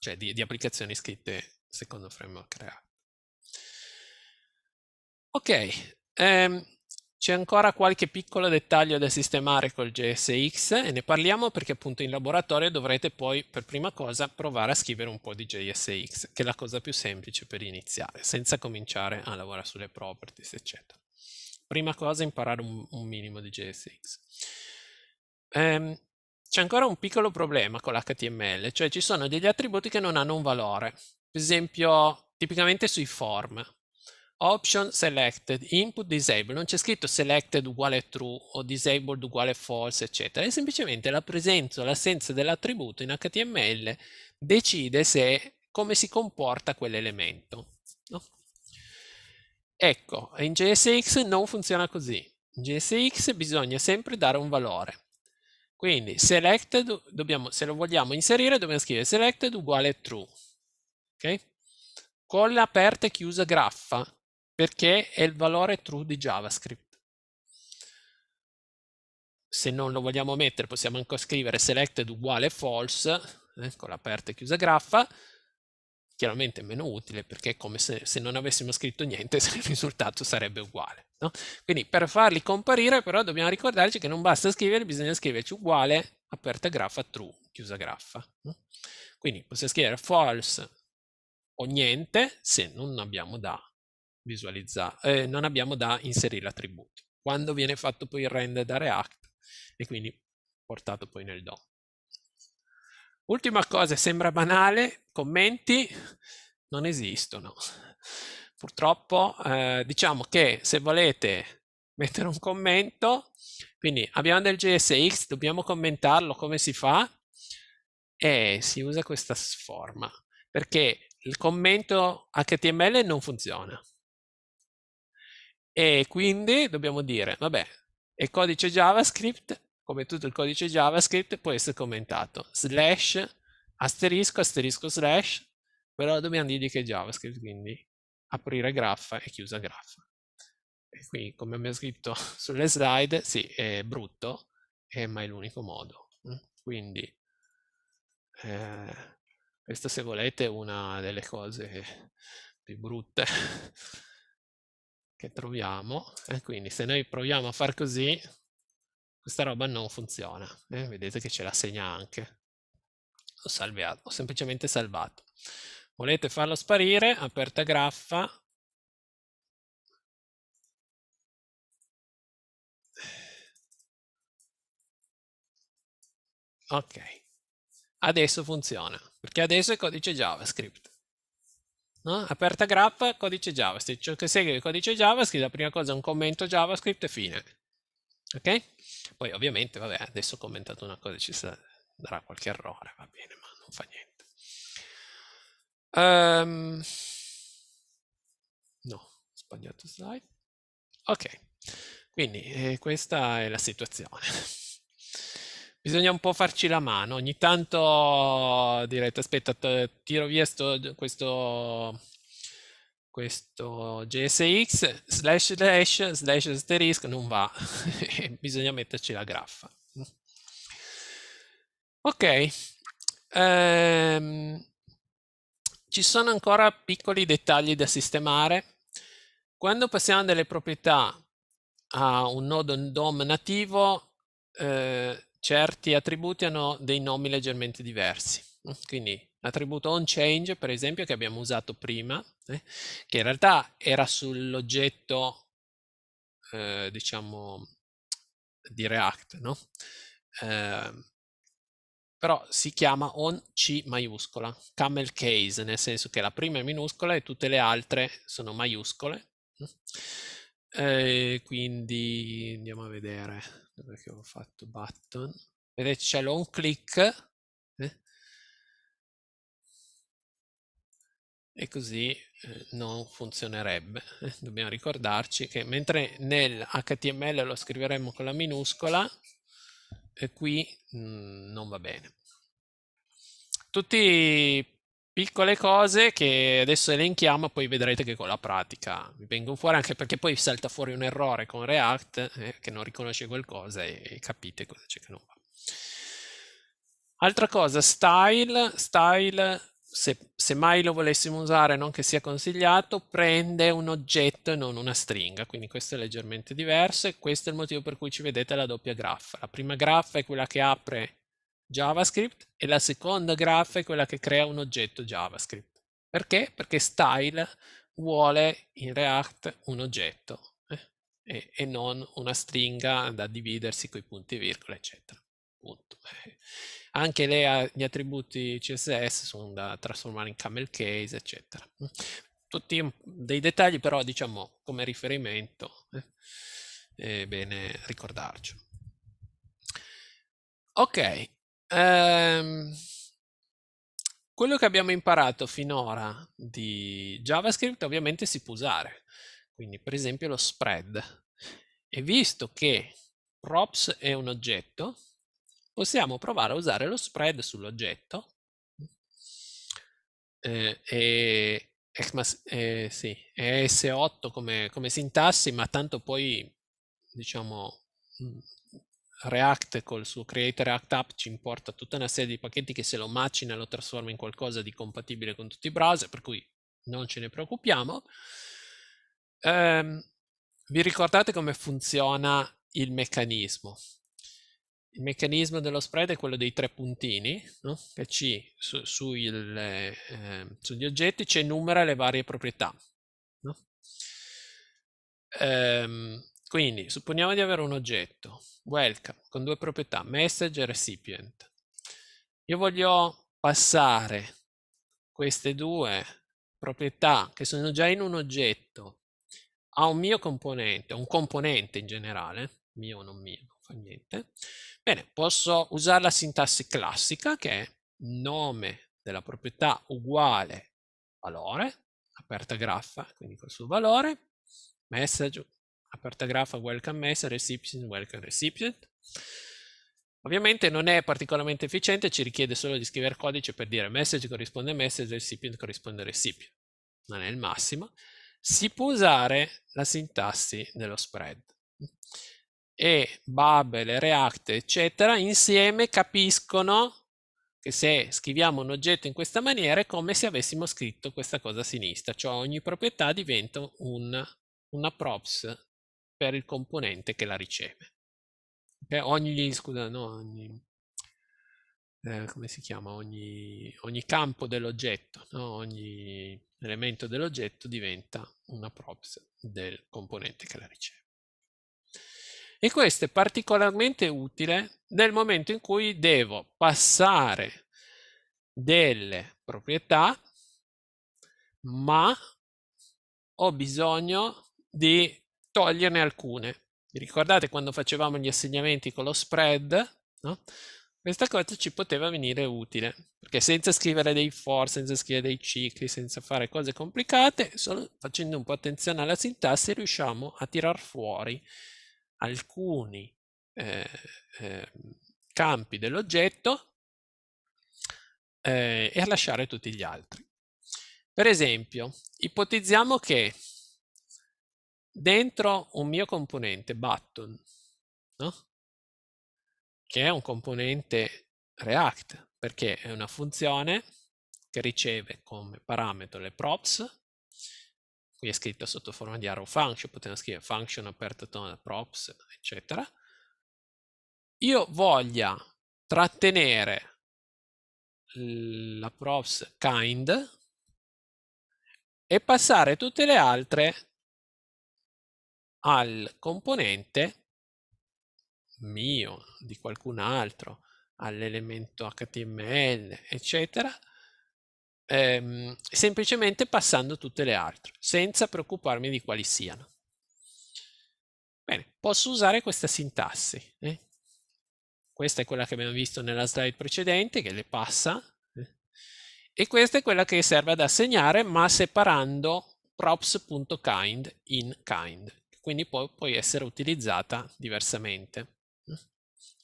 cioè di, di applicazioni scritte secondo framework React. Ok, ehm, c'è ancora qualche piccolo dettaglio da sistemare col JSX e ne parliamo perché appunto in laboratorio dovrete poi per prima cosa provare a scrivere un po' di JSX, che è la cosa più semplice per iniziare, senza cominciare a lavorare sulle properties, eccetera. Prima cosa imparare un, un minimo di JSX. Ehm, c'è ancora un piccolo problema con l'HTML, cioè ci sono degli attributi che non hanno un valore. Per esempio, tipicamente sui form, option selected, input disabled, non c'è scritto selected uguale true o disabled uguale false, eccetera, è semplicemente la presenza o l'assenza dell'attributo in HTML decide se come si comporta quell'elemento. No? Ecco, in JSX non funziona così. In JSX bisogna sempre dare un valore. Quindi selected, dobbiamo, se lo vogliamo inserire, dobbiamo scrivere selected uguale true. Okay? Con l'aperta e chiusa graffa, perché è il valore true di JavaScript. Se non lo vogliamo mettere possiamo anche scrivere selected uguale false, eh, con l'aperta e chiusa graffa, chiaramente è meno utile perché è come se, se, non avessimo scritto niente il risultato sarebbe uguale. No? Quindi per farli comparire però dobbiamo ricordarci che non basta scrivere, bisogna scriverci uguale aperta graffa true, chiusa graffa. Quindi possiamo scrivere false o niente se non abbiamo da visualizzare, eh, non abbiamo da inserire l'attributo. Quando viene fatto poi il render da React e quindi portato poi nel DOM. Ultima cosa, sembra banale, commenti non esistono. Purtroppo eh, diciamo che se volete mettere un commento, quindi abbiamo del JSX, dobbiamo commentarlo come si fa e si usa questa forma perché il commento HTML non funziona. E quindi dobbiamo dire, vabbè, è codice JavaScript, come tutto il codice JavaScript, può essere commentato slash, asterisco, asterisco slash, però dobbiamo dirgli che è JavaScript, quindi aprire graffa e chiusa graffa. E qui, come abbiamo scritto sulle slide, sì, è brutto, è eh, ma è l'unico modo. Mm, quindi, eh, questa se volete è una delle cose più brutte che troviamo e quindi se noi proviamo a far così questa roba non funziona eh? vedete che ce la segna anche ho salvato ho semplicemente salvato volete farlo sparire aperta graffa ok adesso funziona perché adesso è codice javascript No? Aperta grappa, codice JavaScript. Ciò cioè, che segue il codice JavaScript, la prima cosa è un commento JavaScript e fine. Ok? Poi ovviamente, vabbè, adesso ho commentato una cosa, ci sarà qualche errore, va bene, ma non fa niente. Um, no, ho sbagliato slide. Ok, quindi eh, questa è la situazione bisogna un po' farci la mano. Ogni tanto direte, aspetta, tiro via sto, questo, questo JSX, slash slash, slash asterisk, non va. bisogna metterci la graffa. Ok. Ehm, ci sono ancora piccoli dettagli da sistemare. Quando passiamo delle proprietà a un nodo DOM nativo, eh, certi attributi hanno dei nomi leggermente diversi. Quindi l'attributo onChange, per esempio, che abbiamo usato prima, eh, che in realtà era sull'oggetto, eh, diciamo, di React, no? Eh, però si chiama on C maiuscola, camel case, nel senso che la prima è minuscola e tutte le altre sono maiuscole. Eh, quindi andiamo a vedere dove che ho fatto button vedete c'è l'on click eh? e così eh, non funzionerebbe eh? dobbiamo ricordarci che mentre nel html lo scriveremo con la minuscola qui mh, mm, non va bene tutti piccole cose che adesso elenchiamo, poi vedrete che con la pratica mi vengono fuori, anche perché poi salta fuori un errore con React eh, che non riconosce qualcosa e, e capite cosa c'è che non va. Altra cosa, style, style se, se, mai lo volessimo usare, non che sia consigliato, prende un oggetto e non una stringa, quindi questo è leggermente diverso e questo è il motivo per cui ci vedete la doppia graffa. La prima graffa è quella che apre JavaScript e la seconda graph è quella che crea un oggetto JavaScript. Perché? Perché style vuole in React un oggetto eh? e, e, non una stringa da dividersi con i punti e virgola, eccetera. Punto. Anche le, gli attributi CSS sono da trasformare in camel case, eccetera. Tutti dei dettagli, però, diciamo come riferimento, eh? è bene ricordarci. Ok, Ehm, quello che abbiamo imparato finora di JavaScript ovviamente si può usare, quindi per esempio lo spread. E visto che props è un oggetto, possiamo provare a usare lo spread sull'oggetto eh, e eh, sì, S8 come, come sintassi, ma tanto poi diciamo React col suo Create React App ci importa tutta una serie di pacchetti che se lo macina lo trasforma in qualcosa di compatibile con tutti i browser, per cui non ce ne preoccupiamo. Ehm, vi ricordate come funziona il meccanismo? Il meccanismo dello spread è quello dei tre puntini no? che ci, su, su il, eh, ehm, sugli oggetti ci enumera le varie proprietà. No? Ehm, quindi supponiamo di avere un oggetto, welcome, con due proprietà, message e recipient. Io voglio passare queste due proprietà che sono già in un oggetto a un mio componente, un componente in generale, mio o non mio, non fa niente. Bene, posso usare la sintassi classica che è nome della proprietà uguale valore, aperta graffa, quindi col suo valore, message aperta graffa welcome message recipient welcome recipient. Ovviamente non è particolarmente efficiente, ci richiede solo di scrivere codice per dire message corrisponde message, recipient corrisponde recipient. Non è il massimo. Si può usare la sintassi dello spread e Babel, React, eccetera, insieme capiscono che se scriviamo un oggetto in questa maniera è come se avessimo scritto questa cosa a sinistra, cioè ogni proprietà diventa un, una props per il componente che la riceve. Per cioè, ogni, scusa, no, ogni, eh, come si chiama, ogni, ogni campo dell'oggetto, no? ogni elemento dell'oggetto diventa una props del componente che la riceve. E questo è particolarmente utile nel momento in cui devo passare delle proprietà, ma ho bisogno di toglierne alcune. Vi ricordate quando facevamo gli assegnamenti con lo spread? No? Questa cosa ci poteva venire utile, perché senza scrivere dei for, senza scrivere dei cicli, senza fare cose complicate, solo facendo un po' attenzione alla sintassi riusciamo a tirar fuori alcuni eh, eh, campi dell'oggetto eh, e a lasciare tutti gli altri. Per esempio, ipotizziamo che dentro un mio componente button, no? che è un componente React, perché è una funzione che riceve come parametro le props, qui è scritto sotto forma di arrow function, potete scrivere function aperto tona props, eccetera, io voglia trattenere la props kind e passare tutte le altre al componente mio, di qualcun altro, all'elemento HTML, eccetera, ehm, semplicemente passando tutte le altre, senza preoccuparmi di quali siano. Bene, posso usare questa sintassi. Eh? Questa è quella che abbiamo visto nella slide precedente, che le passa, eh? e questa è quella che serve ad assegnare, ma separando props.kind in kind quindi può poi essere utilizzata diversamente.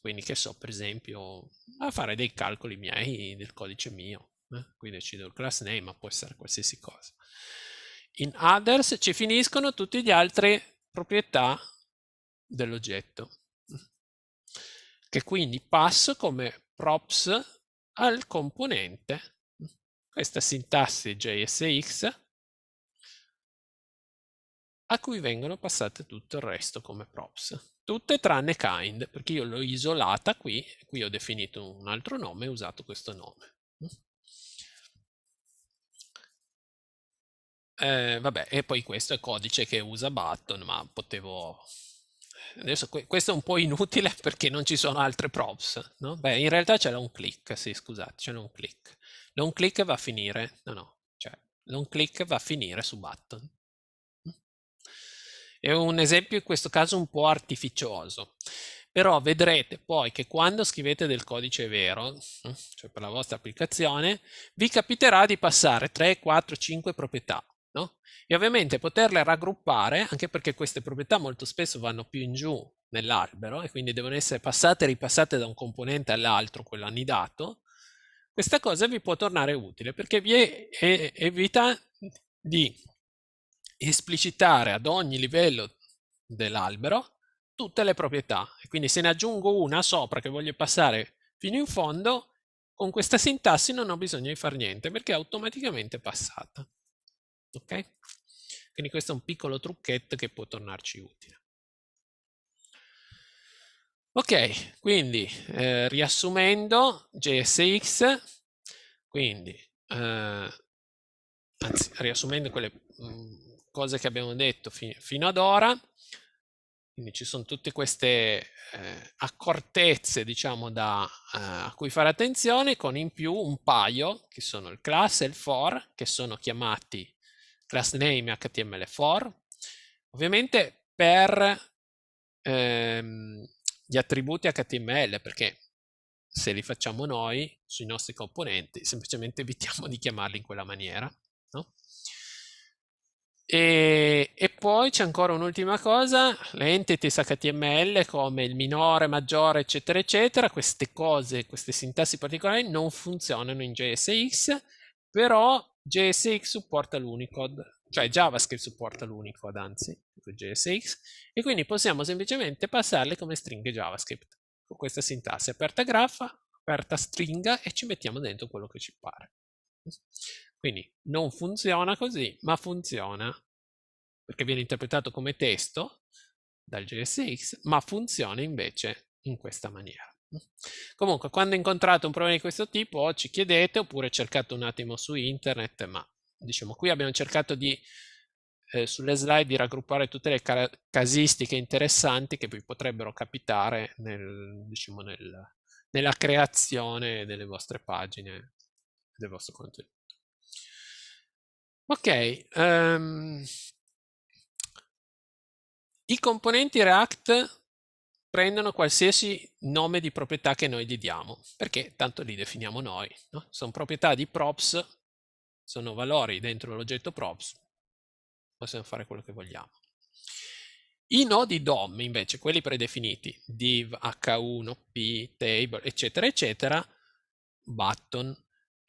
Quindi che so, per esempio, a fare dei calcoli miei del codice mio. Eh, qui decido il class name, ma può essere qualsiasi cosa. In others ci finiscono tutte le altre proprietà dell'oggetto, che quindi passo come props al componente. Questa sintassi JSX a cui vengono passate tutto il resto come props. Tutte tranne kind, perché io l'ho isolata qui, qui ho definito un altro nome e ho usato questo nome. Eh, vabbè, e poi questo è codice che usa button, ma potevo... Adesso que questo è un po' inutile perché non ci sono altre props, no? Beh, in realtà c'era un click, sì, scusate, c'era un click. Non click va a finire, no, no, cioè, non click va a finire su button. È un esempio in questo caso un po' artificioso, però vedrete poi che quando scrivete del codice vero, eh, cioè per la vostra applicazione, vi capiterà di passare 3, 4, 5 proprietà. No? E ovviamente poterle raggruppare, anche perché queste proprietà molto spesso vanno più in giù nell'albero e quindi devono essere passate e ripassate da un componente all'altro, quello annidato, questa cosa vi può tornare utile perché vi evita di esplicitare ad ogni livello dell'albero tutte le proprietà. E quindi se ne aggiungo una sopra che voglio passare fino in fondo, con questa sintassi non ho bisogno di fare niente perché è automaticamente passata. Ok? Quindi questo è un piccolo trucchetto che può tornarci utile. Ok, quindi eh, riassumendo JSX, quindi eh, anzi riassumendo quelle mh, mm, cose che abbiamo detto fi- fino ad ora. Quindi ci sono tutte queste eh, accortezze, diciamo, da, eh, a cui fare attenzione, con in più un paio, che sono il class e il for, che sono chiamati class name html for. Ovviamente per ehm, gli attributi HTML, perché se li facciamo noi sui nostri componenti, semplicemente evitiamo di chiamarli in quella maniera. No? E, e, poi c'è ancora un'ultima cosa, le entities HTML come il minore, maggiore, eccetera, eccetera, queste cose, queste sintassi particolari non funzionano in JSX, però JSX supporta l'Unicode, cioè JavaScript supporta l'Unicode, anzi, JSX, e quindi possiamo semplicemente passarle come stringhe JavaScript, con questa sintassi aperta graffa, aperta stringa e ci mettiamo dentro quello che ci pare. Quindi non funziona così, ma funziona perché viene interpretato come testo dal JSX, ma funziona invece in questa maniera. Comunque, quando incontrate un problema di questo tipo, o ci chiedete oppure cercate un attimo su internet, ma diciamo qui abbiamo cercato di eh, sulle slide di raggruppare tutte le casistiche interessanti che vi potrebbero capitare nel, diciamo, nel, nella creazione delle vostre pagine, del vostro contenuto. Ok, ehm, i componenti React prendono qualsiasi nome di proprietà che noi gli diamo, perché tanto li definiamo noi. No? Sono proprietà di props, sono valori dentro l'oggetto props, possiamo fare quello che vogliamo. I nodi DOM, invece, quelli predefiniti, div, h1, p, table, eccetera, eccetera, button,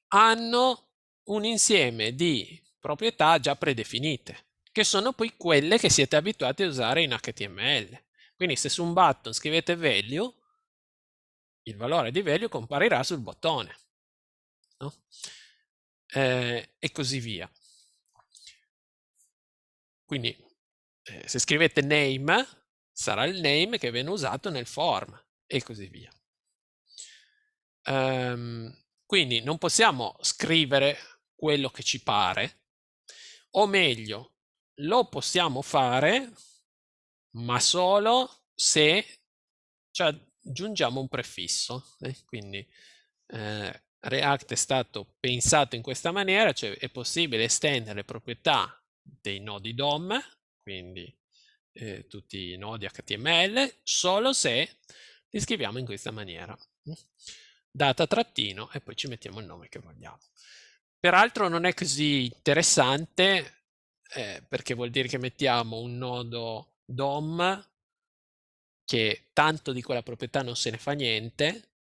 hanno un insieme di proprietà già predefinite, che sono poi quelle che siete abituati a usare in HTML. Quindi se su un button scrivete value, il valore di value comparirà sul bottone. No? Eh, e così via. Quindi eh, se scrivete name, sarà il name che viene usato nel form e così via. Um, quindi non possiamo scrivere quello che ci pare, o meglio, lo possiamo fare, ma solo se ci aggiungiamo un prefisso. Eh? Quindi eh, React è stato pensato in questa maniera, cioè è possibile estendere le proprietà dei nodi DOM, quindi eh, tutti i nodi HTML, solo se li scriviamo in questa maniera. Mm. Data trattino e poi ci mettiamo il nome che vogliamo. Peraltro non è così interessante eh, perché vuol dire che mettiamo un nodo DOM che tanto di quella proprietà non se ne fa niente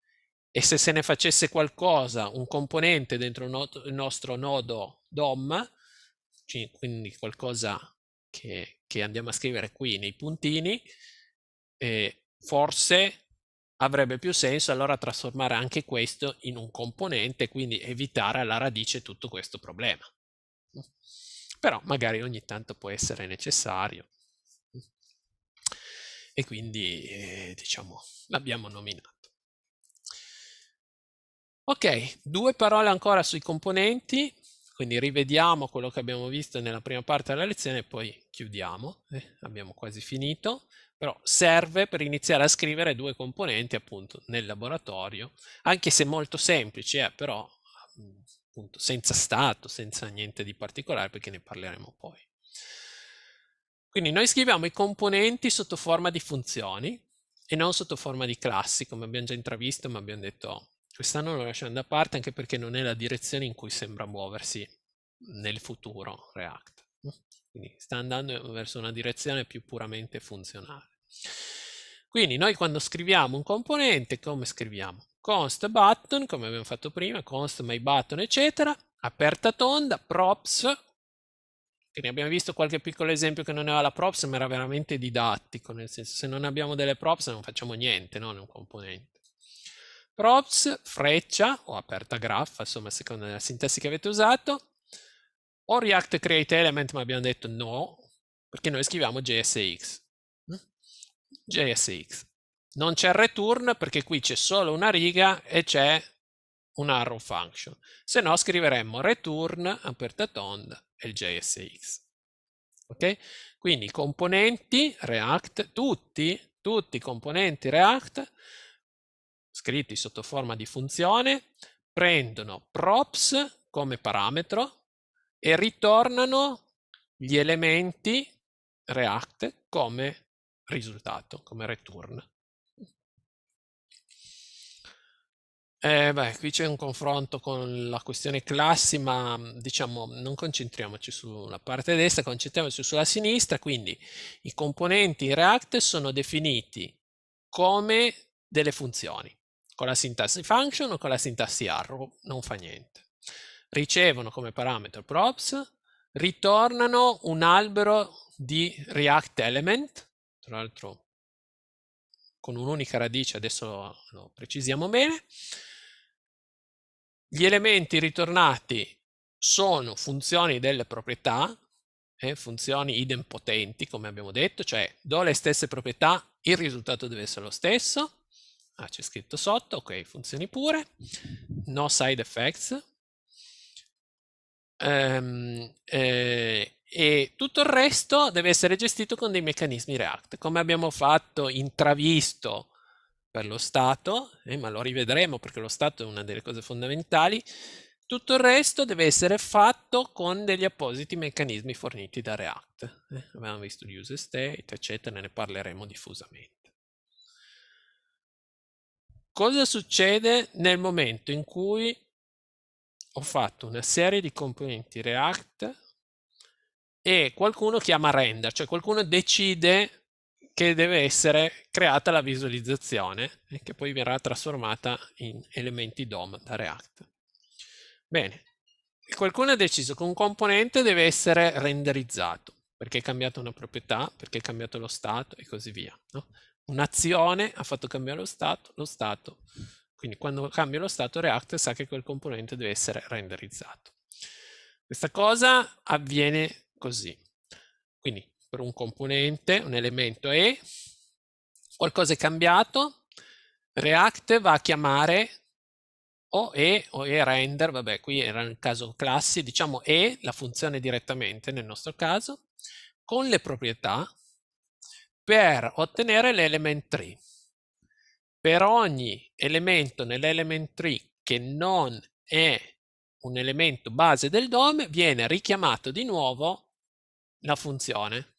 e se se ne facesse qualcosa, un componente dentro il, not- il nostro nodo DOM, quindi qualcosa che, che, andiamo a scrivere qui nei puntini, eh, forse avrebbe più senso allora trasformare anche questo in un componente, quindi evitare alla radice tutto questo problema. Però magari ogni tanto può essere necessario. E quindi, eh, diciamo, l'abbiamo nominato. Ok, due parole ancora sui componenti, quindi rivediamo quello che abbiamo visto nella prima parte della lezione e poi chiudiamo, eh, abbiamo quasi finito però serve per iniziare a scrivere due componenti appunto nel laboratorio, anche se molto semplici, eh, però appunto, senza stato, senza niente di particolare perché ne parleremo poi. Quindi noi scriviamo i componenti sotto forma di funzioni e non sotto forma di classi, come abbiamo già intravisto, ma abbiamo detto oh, quest'anno lo lasciamo da parte anche perché non è la direzione in cui sembra muoversi nel futuro React. Quindi sta andando verso una direzione più puramente funzionale. Quindi noi quando scriviamo un componente, come scriviamo? Const button, come abbiamo fatto prima, const my button, eccetera, aperta tonda, props, che ne abbiamo visto qualche piccolo esempio che non aveva la props, ma era veramente didattico, nel senso se non abbiamo delle props non facciamo niente, non un componente. Props, freccia o aperta graffa, insomma, secondo la sintesi che avete usato, o React Create Element, ma abbiamo detto no, perché noi scriviamo JSX. JSX. Non c'è return perché qui c'è solo una riga e c'è un arrow function. Se no scriveremmo return aperta tonda e il JSX. Ok? Quindi i componenti React, tutti, tutti i componenti React scritti sotto forma di funzione prendono props come parametro e ritornano gli elementi React come risultato come return. Eh, beh, qui c'è un confronto con la questione classi, ma mhmm, diciamo non concentriamoci sulla parte destra, concentriamoci sulla sinistra, quindi i componenti in React sono definiti come delle funzioni, con la sintassi function o con la sintassi arrow, non fa niente. Ricevono come parametro props, ritornano un albero di React element, tra l'altro con un'unica radice, adesso lo precisiamo bene. Gli elementi ritornati sono funzioni delle proprietà, eh, funzioni idempotenti, come abbiamo detto, cioè do le stesse proprietà, il risultato deve essere lo stesso. Ah, c'è scritto sotto, ok, funzioni pure. No side effects. Um, eh, e tutto il resto deve essere gestito con dei meccanismi React, come abbiamo fatto intravisto per lo Stato, eh, ma lo rivedremo perché lo Stato è una delle cose fondamentali, tutto il resto deve essere fatto con degli appositi meccanismi forniti da React. Eh, abbiamo visto gli user state, eccetera, ne parleremo diffusamente. Cosa succede nel momento in cui ho fatto una serie di componenti React e qualcuno chiama render, cioè qualcuno decide che deve essere creata la visualizzazione e che poi verrà trasformata in elementi DOM da React. Bene, qualcuno ha deciso che un componente deve essere renderizzato perché è cambiata una proprietà, perché è cambiato lo stato e così via. No? Un'azione ha fatto cambiare lo stato, lo stato. Quindi quando cambia lo stato React sa che quel componente deve essere renderizzato. Questa cosa avviene così. Quindi per un componente, un elemento E, qualcosa è cambiato, React va a chiamare o E o E render, vabbè qui era il caso classi, diciamo E, la funzione direttamente nel nostro caso, con le proprietà per ottenere l'element tree. Per ogni elemento nell'element tree che non è un elemento base del DOM viene richiamato di nuovo la funzione.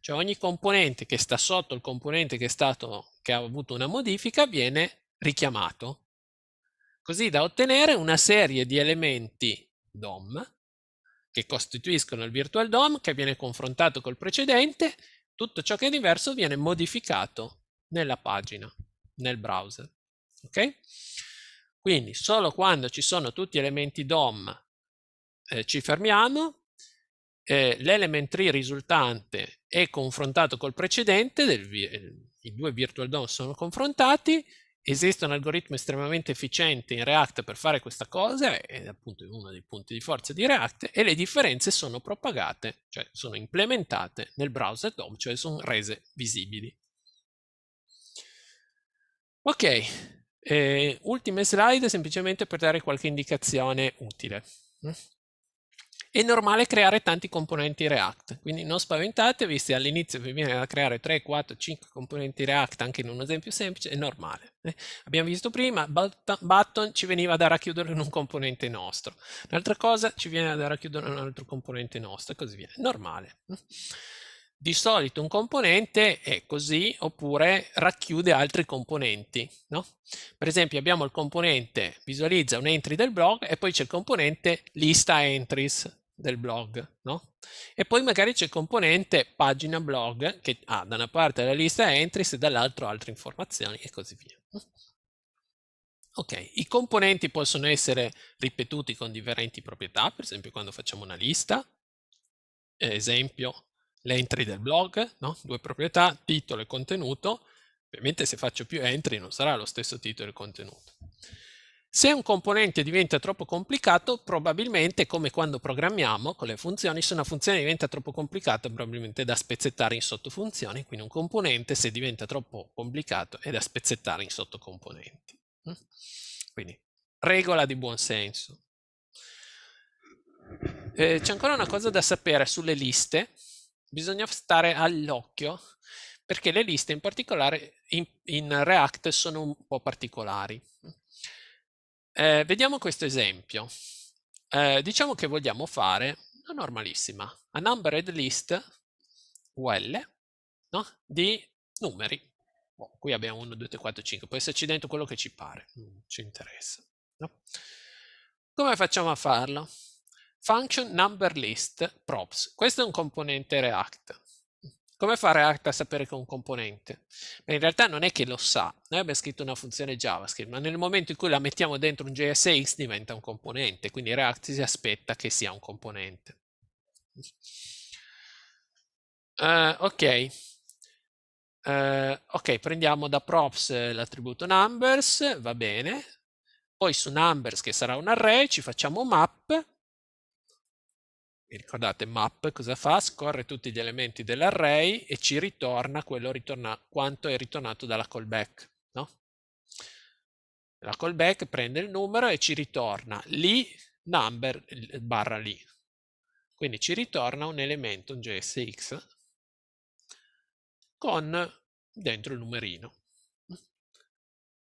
Cioè ogni componente che sta sotto il componente che, è stato, che ha avuto una modifica viene richiamato, così da ottenere una serie di elementi DOM che costituiscono il virtual DOM che viene confrontato col precedente, tutto ciò che è diverso viene modificato nella pagina, nel browser. Ok? Quindi solo quando ci sono tutti elementi DOM eh, ci fermiamo, eh, l'element tree risultante è confrontato col precedente, del, eh, i due virtual DOM sono confrontati, esiste un algoritmo estremamente efficiente in React per fare questa cosa, è appunto uno dei punti di forza di React, e le differenze sono propagate, cioè sono implementate nel browser DOM, cioè sono rese visibili. Ok, eh, ultime slide semplicemente per dare qualche indicazione utile è normale creare tanti componenti React, quindi non spaventatevi se all'inizio vi viene da creare 3, 4, 5 componenti React anche in un esempio semplice, è normale. Eh? Abbiamo visto prima, button ci veniva da racchiudere in un componente nostro, un'altra cosa ci viene da racchiudere in un altro componente nostro e così via, è normale. Eh. Di solito un componente è così oppure racchiude altri componenti, no? Per esempio abbiamo il componente visualizza un entry del blog e poi c'è il componente lista entries, del blog, no? E poi magari c'è il componente pagina blog che ha ah, da una parte la lista entries e dall'altra altre informazioni e così via. Ok, i componenti possono essere ripetuti con differenti proprietà, per esempio quando facciamo una lista, esempio l'entry del blog, no? due proprietà, titolo e contenuto, ovviamente se faccio più entry non sarà lo stesso titolo e contenuto. Se un componente diventa troppo complicato, probabilmente, come quando programmiamo con le funzioni, se una funzione diventa troppo complicata, probabilmente è da spezzettare in sottofunzioni, quindi un componente, se diventa troppo complicato, è da spezzettare in sottocomponenti. Mm? Quindi, regola di buonsenso. Eh, c'è ancora una cosa da sapere sulle liste, bisogna stare all'occhio, perché le liste in particolare in, in React sono un po' particolari. Eh, vediamo questo esempio. Eh, diciamo che vogliamo fare una normalissima, a numbered list UL no? di numeri. Oh, qui abbiamo 1, 2, 3, 4, 5, può esserci dentro quello che ci pare, non mm, ci interessa. No? Come facciamo a farlo? Function number list props. Questo è un componente React. Come fa React a sapere che è un componente? Beh, in realtà non è che lo sa, noi abbiamo scritto una funzione JavaScript, ma nel momento in cui la mettiamo dentro un JSX diventa un componente, quindi React si aspetta che sia un componente. Uh, ok, uh, ok, prendiamo da props eh, l'attributo numbers, va bene, poi su numbers che sarà un array ci facciamo map e ricordate, map cosa fa? Scorre tutti gli elementi dell'array e ci ritorna quello ritorna, quanto è ritornato dalla callback. No? La callback prende il numero e ci ritorna lì number barra lì. Quindi ci ritorna un elemento, un JSX, con dentro il numerino.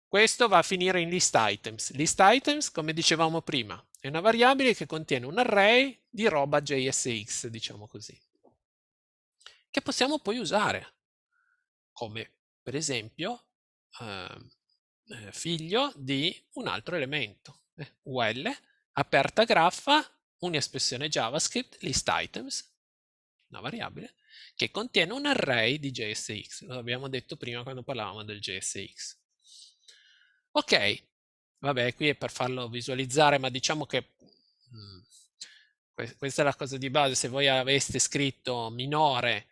Questo va a finire in list items. List items, come dicevamo prima, è una variabile che contiene un array di roba JSX, diciamo così, che possiamo poi usare, come per esempio ehm, eh, figlio di un altro elemento, eh, UL, aperta graffa, un'espressione JavaScript, list items, una variabile, che contiene un array di JSX, lo abbiamo detto prima quando parlavamo del JSX. Ok, Vabbè, qui è per farlo visualizzare, ma diciamo che mh, mhmm, questa è la cosa di base. Se voi aveste scritto minore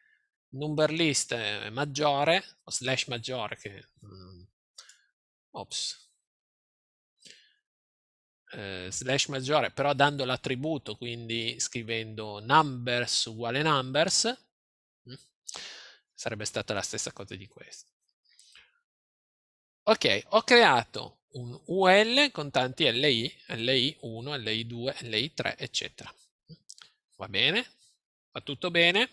number list eh, maggiore o slash maggiore, che mh, mhmm, ops, eh, slash maggiore, però dando l'attributo, quindi scrivendo numbers uguale numbers, sarebbe stata la stessa cosa di questo. Ok, ho creato un UL con tanti LI, LI1, LI2, LI3, eccetera. Va bene? Va tutto bene?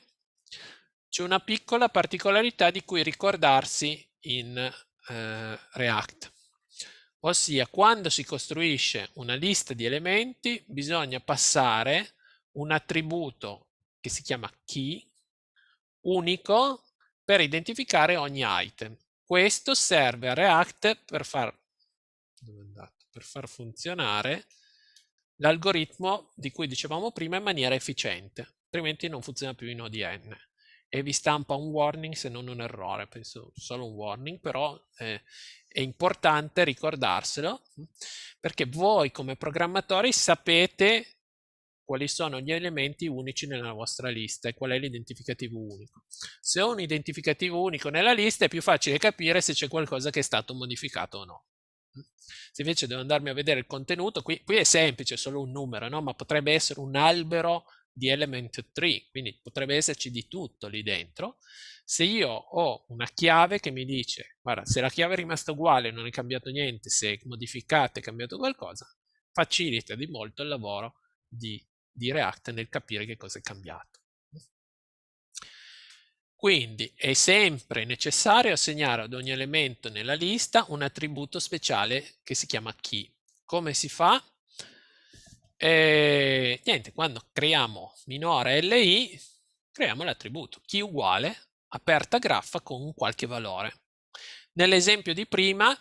C'è una piccola particolarità di cui ricordarsi in eh, React, ossia quando si costruisce una lista di elementi bisogna passare un attributo che si chiama key unico per identificare ogni item. Questo serve a React per far per far funzionare l'algoritmo di cui dicevamo prima in maniera efficiente, altrimenti non funziona più in ODN e vi stampa un warning se non un errore, penso solo un warning, però eh, è importante ricordarselo mm, perché voi come programmatori sapete quali sono gli elementi unici nella vostra lista e qual è l'identificativo unico. Se ho un identificativo unico nella lista è più facile capire se c'è qualcosa che è stato modificato o no. Se invece devo andarmi a vedere il contenuto, qui, qui è semplice, è solo un numero, no? ma potrebbe essere un albero di element 3, quindi potrebbe esserci di tutto lì dentro. Se io ho una chiave che mi dice, guarda, se la chiave è rimasta uguale, non è cambiato niente, se modificata è cambiato qualcosa, facilita di molto il lavoro di, di React nel capire che cosa è cambiato. Quindi è sempre necessario assegnare ad ogni elemento nella lista un attributo speciale che si chiama key. Come si fa? E, eh, niente, quando creiamo minore li, creiamo l'attributo key uguale aperta graffa con qualche valore. Nell'esempio di prima,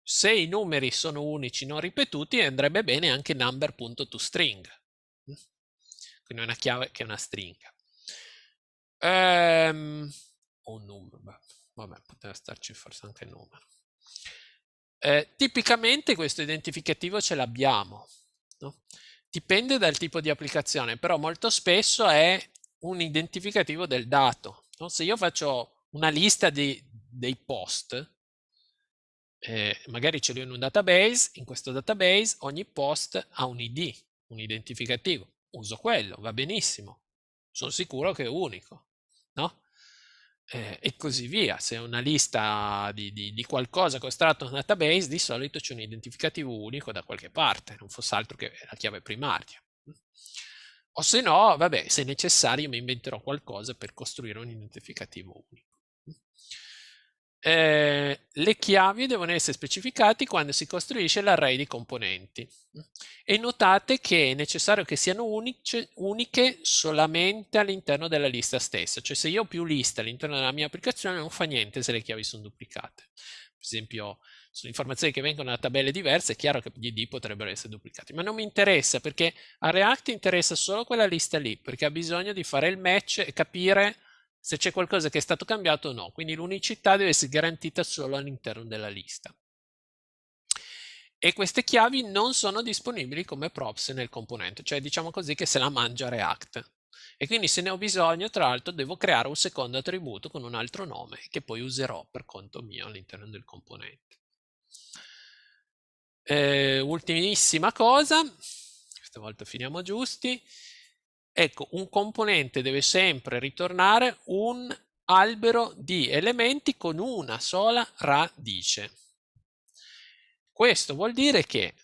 se i numeri sono unici non ripetuti, andrebbe bene anche number.toString, quindi una chiave che è una stringa. Ehm, o numero, vabbè, poteva starci forse anche numero. Eh, tipicamente questo identificativo ce l'abbiamo, no? dipende dal tipo di applicazione, però molto spesso è un identificativo del dato. No? Se io faccio una lista di, dei post, eh, magari ce li ho in un database, in questo database ogni post ha un ID, un identificativo, uso quello, va benissimo, sono sicuro che è unico no? Eh, e così via. Se una lista di, di, di qualcosa estratto da un database, di solito c'è un identificativo unico da qualche parte, non fosse altro che la chiave primaria. O se no, vabbè, se necessario mi inventerò qualcosa per costruire un identificativo unico. Eh, le chiavi devono essere specificate quando si costruisce l'array di componenti. E notate che è necessario che siano unice, uniche solamente all'interno della lista stessa, cioè se io ho più liste all'interno della mia applicazione non fa niente se le chiavi sono duplicate. Per esempio, sono informazioni che vengono da tabelle diverse, è chiaro che gli ID potrebbero essere duplicati, ma non mi interessa perché a React interessa solo quella lista lì, perché ha bisogno di fare il match e capire se c'è qualcosa che è stato cambiato o no, quindi l'unicità deve essere garantita solo all'interno della lista. E queste chiavi non sono disponibili come props nel componente, cioè diciamo così che se la mangia React. E quindi se ne ho bisogno, tra l'altro, devo creare un secondo attributo con un altro nome che poi userò per conto mio all'interno del componente. Eh, ultimissima cosa, questa volta finiamo giusti. Ecco, un componente deve sempre ritornare un albero di elementi con una sola radice. Questo vuol dire che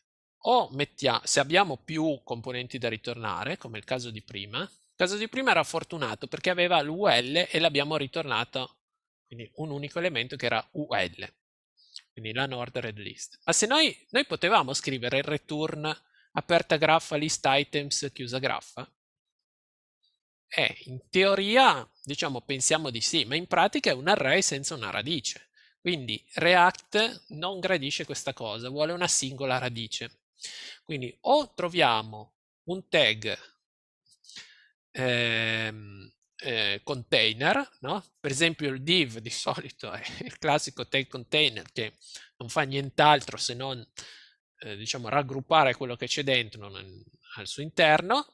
o mettiamo, se abbiamo più componenti da ritornare, come il caso di prima, il caso di prima era fortunato perché aveva l'UL e l'abbiamo ritornato, quindi un unico elemento che era UL, quindi la non-ordered list. Ma se noi, noi potevamo scrivere il return aperta graffa list items chiusa graffa, eh, in teoria, diciamo, pensiamo di sì, ma in pratica è un array senza una radice. Quindi React non gradisce questa cosa, vuole una singola radice. Quindi o troviamo un tag ehm, eh, container, no? per esempio il div di solito è il classico tag container che non fa nient'altro se non eh, diciamo, raggruppare quello che c'è dentro nel, al suo interno,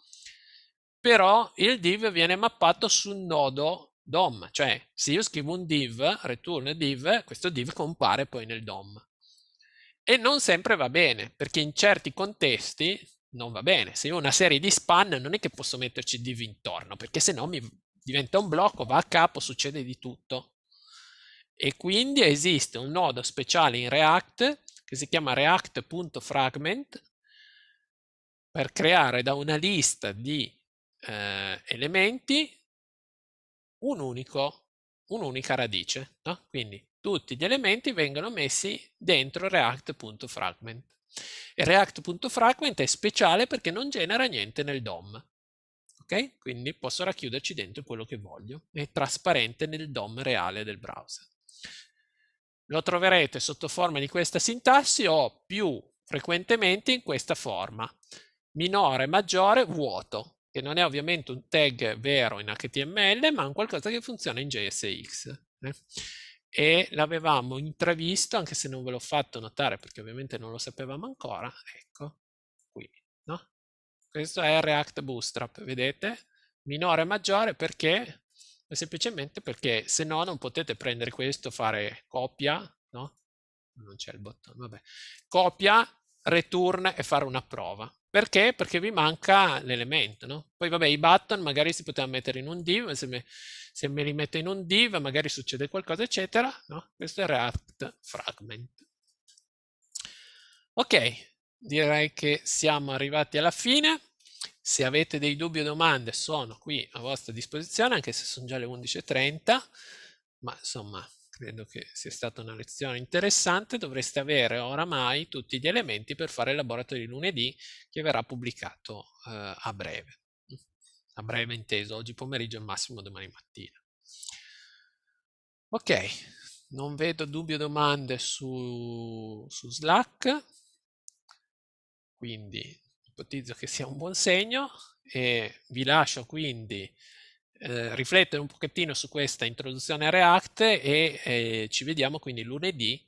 però il div viene mappato sul nodo DOM, cioè se io scrivo un div, return div, questo div compare poi nel DOM. E non sempre va bene, perché in certi contesti non va bene. Se io ho una serie di span non è che posso metterci div intorno, perché se no mi diventa un blocco, va a capo, succede di tutto. E quindi esiste un nodo speciale in React che si chiama react.fragment per creare da una lista di eh, elementi un unico, un'unica radice. No? Quindi tutti gli elementi vengono messi dentro React.fragment. E React.fragment è speciale perché non genera niente nel DOM. Okay? Quindi posso racchiuderci dentro quello che voglio. È trasparente nel DOM reale del browser. Lo troverete sotto forma di questa sintassi o più frequentemente in questa forma. Minore, maggiore, vuoto che non è ovviamente un tag vero in HTML, ma un qualcosa che funziona in JSX. Eh? E l'avevamo intravisto, anche se non ve l'ho fatto notare perché ovviamente non lo sapevamo ancora, ecco, qui, no? Questo è React Bootstrap, vedete? Minore e maggiore perché? Semplicemente perché se no non potete prendere questo, fare copia, no? Non c'è il bottone, vabbè. Copia, return e fare una prova. Perché? Perché vi manca l'elemento, no? Poi vabbè, i button magari si potevano mettere in un div, ma se me, se me li metto in un div magari succede qualcosa, eccetera, no? Questo è React Fragment. Ok, direi che siamo arrivati alla fine. Se avete dei dubbi o domande sono qui a vostra disposizione, anche se sono già le 11.30, ma insomma credo che sia stata una lezione interessante, dovreste avere oramai tutti gli elementi per fare il laboratorio di lunedì che verrà pubblicato eh, a breve. A breve inteso, oggi pomeriggio e massimo domani mattina. Ok, non vedo dubbi o domande su, su Slack, quindi ipotizzo che sia un buon segno e vi lascio quindi eh, riflettere un pochettino su questa introduzione a React e eh, ci vediamo quindi lunedì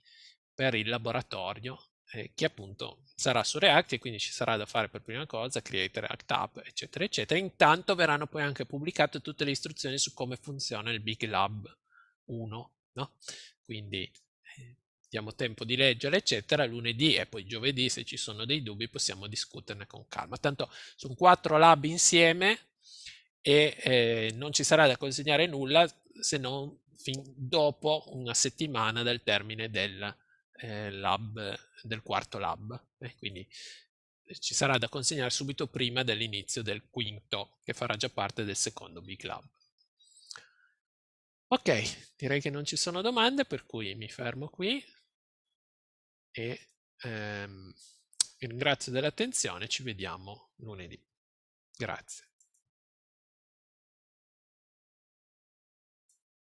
per il laboratorio eh, che appunto sarà su React e quindi ci sarà da fare per prima cosa create React app eccetera eccetera intanto verranno poi anche pubblicate tutte le istruzioni su come funziona il Big Lab 1 no? quindi eh, diamo tempo di leggere, eccetera, lunedì e poi giovedì se ci sono dei dubbi possiamo discuterne con calma. Tanto sono quattro lab insieme, e eh, non ci sarà da consegnare nulla se non fin dopo una settimana dal termine del, eh, lab, del quarto lab. Eh, quindi ci sarà da consegnare subito prima dell'inizio del quinto, che farà già parte del secondo big lab. Ok, direi che non ci sono domande, per cui mi fermo qui e ehm, ringrazio dell'attenzione, ci vediamo lunedì. Grazie.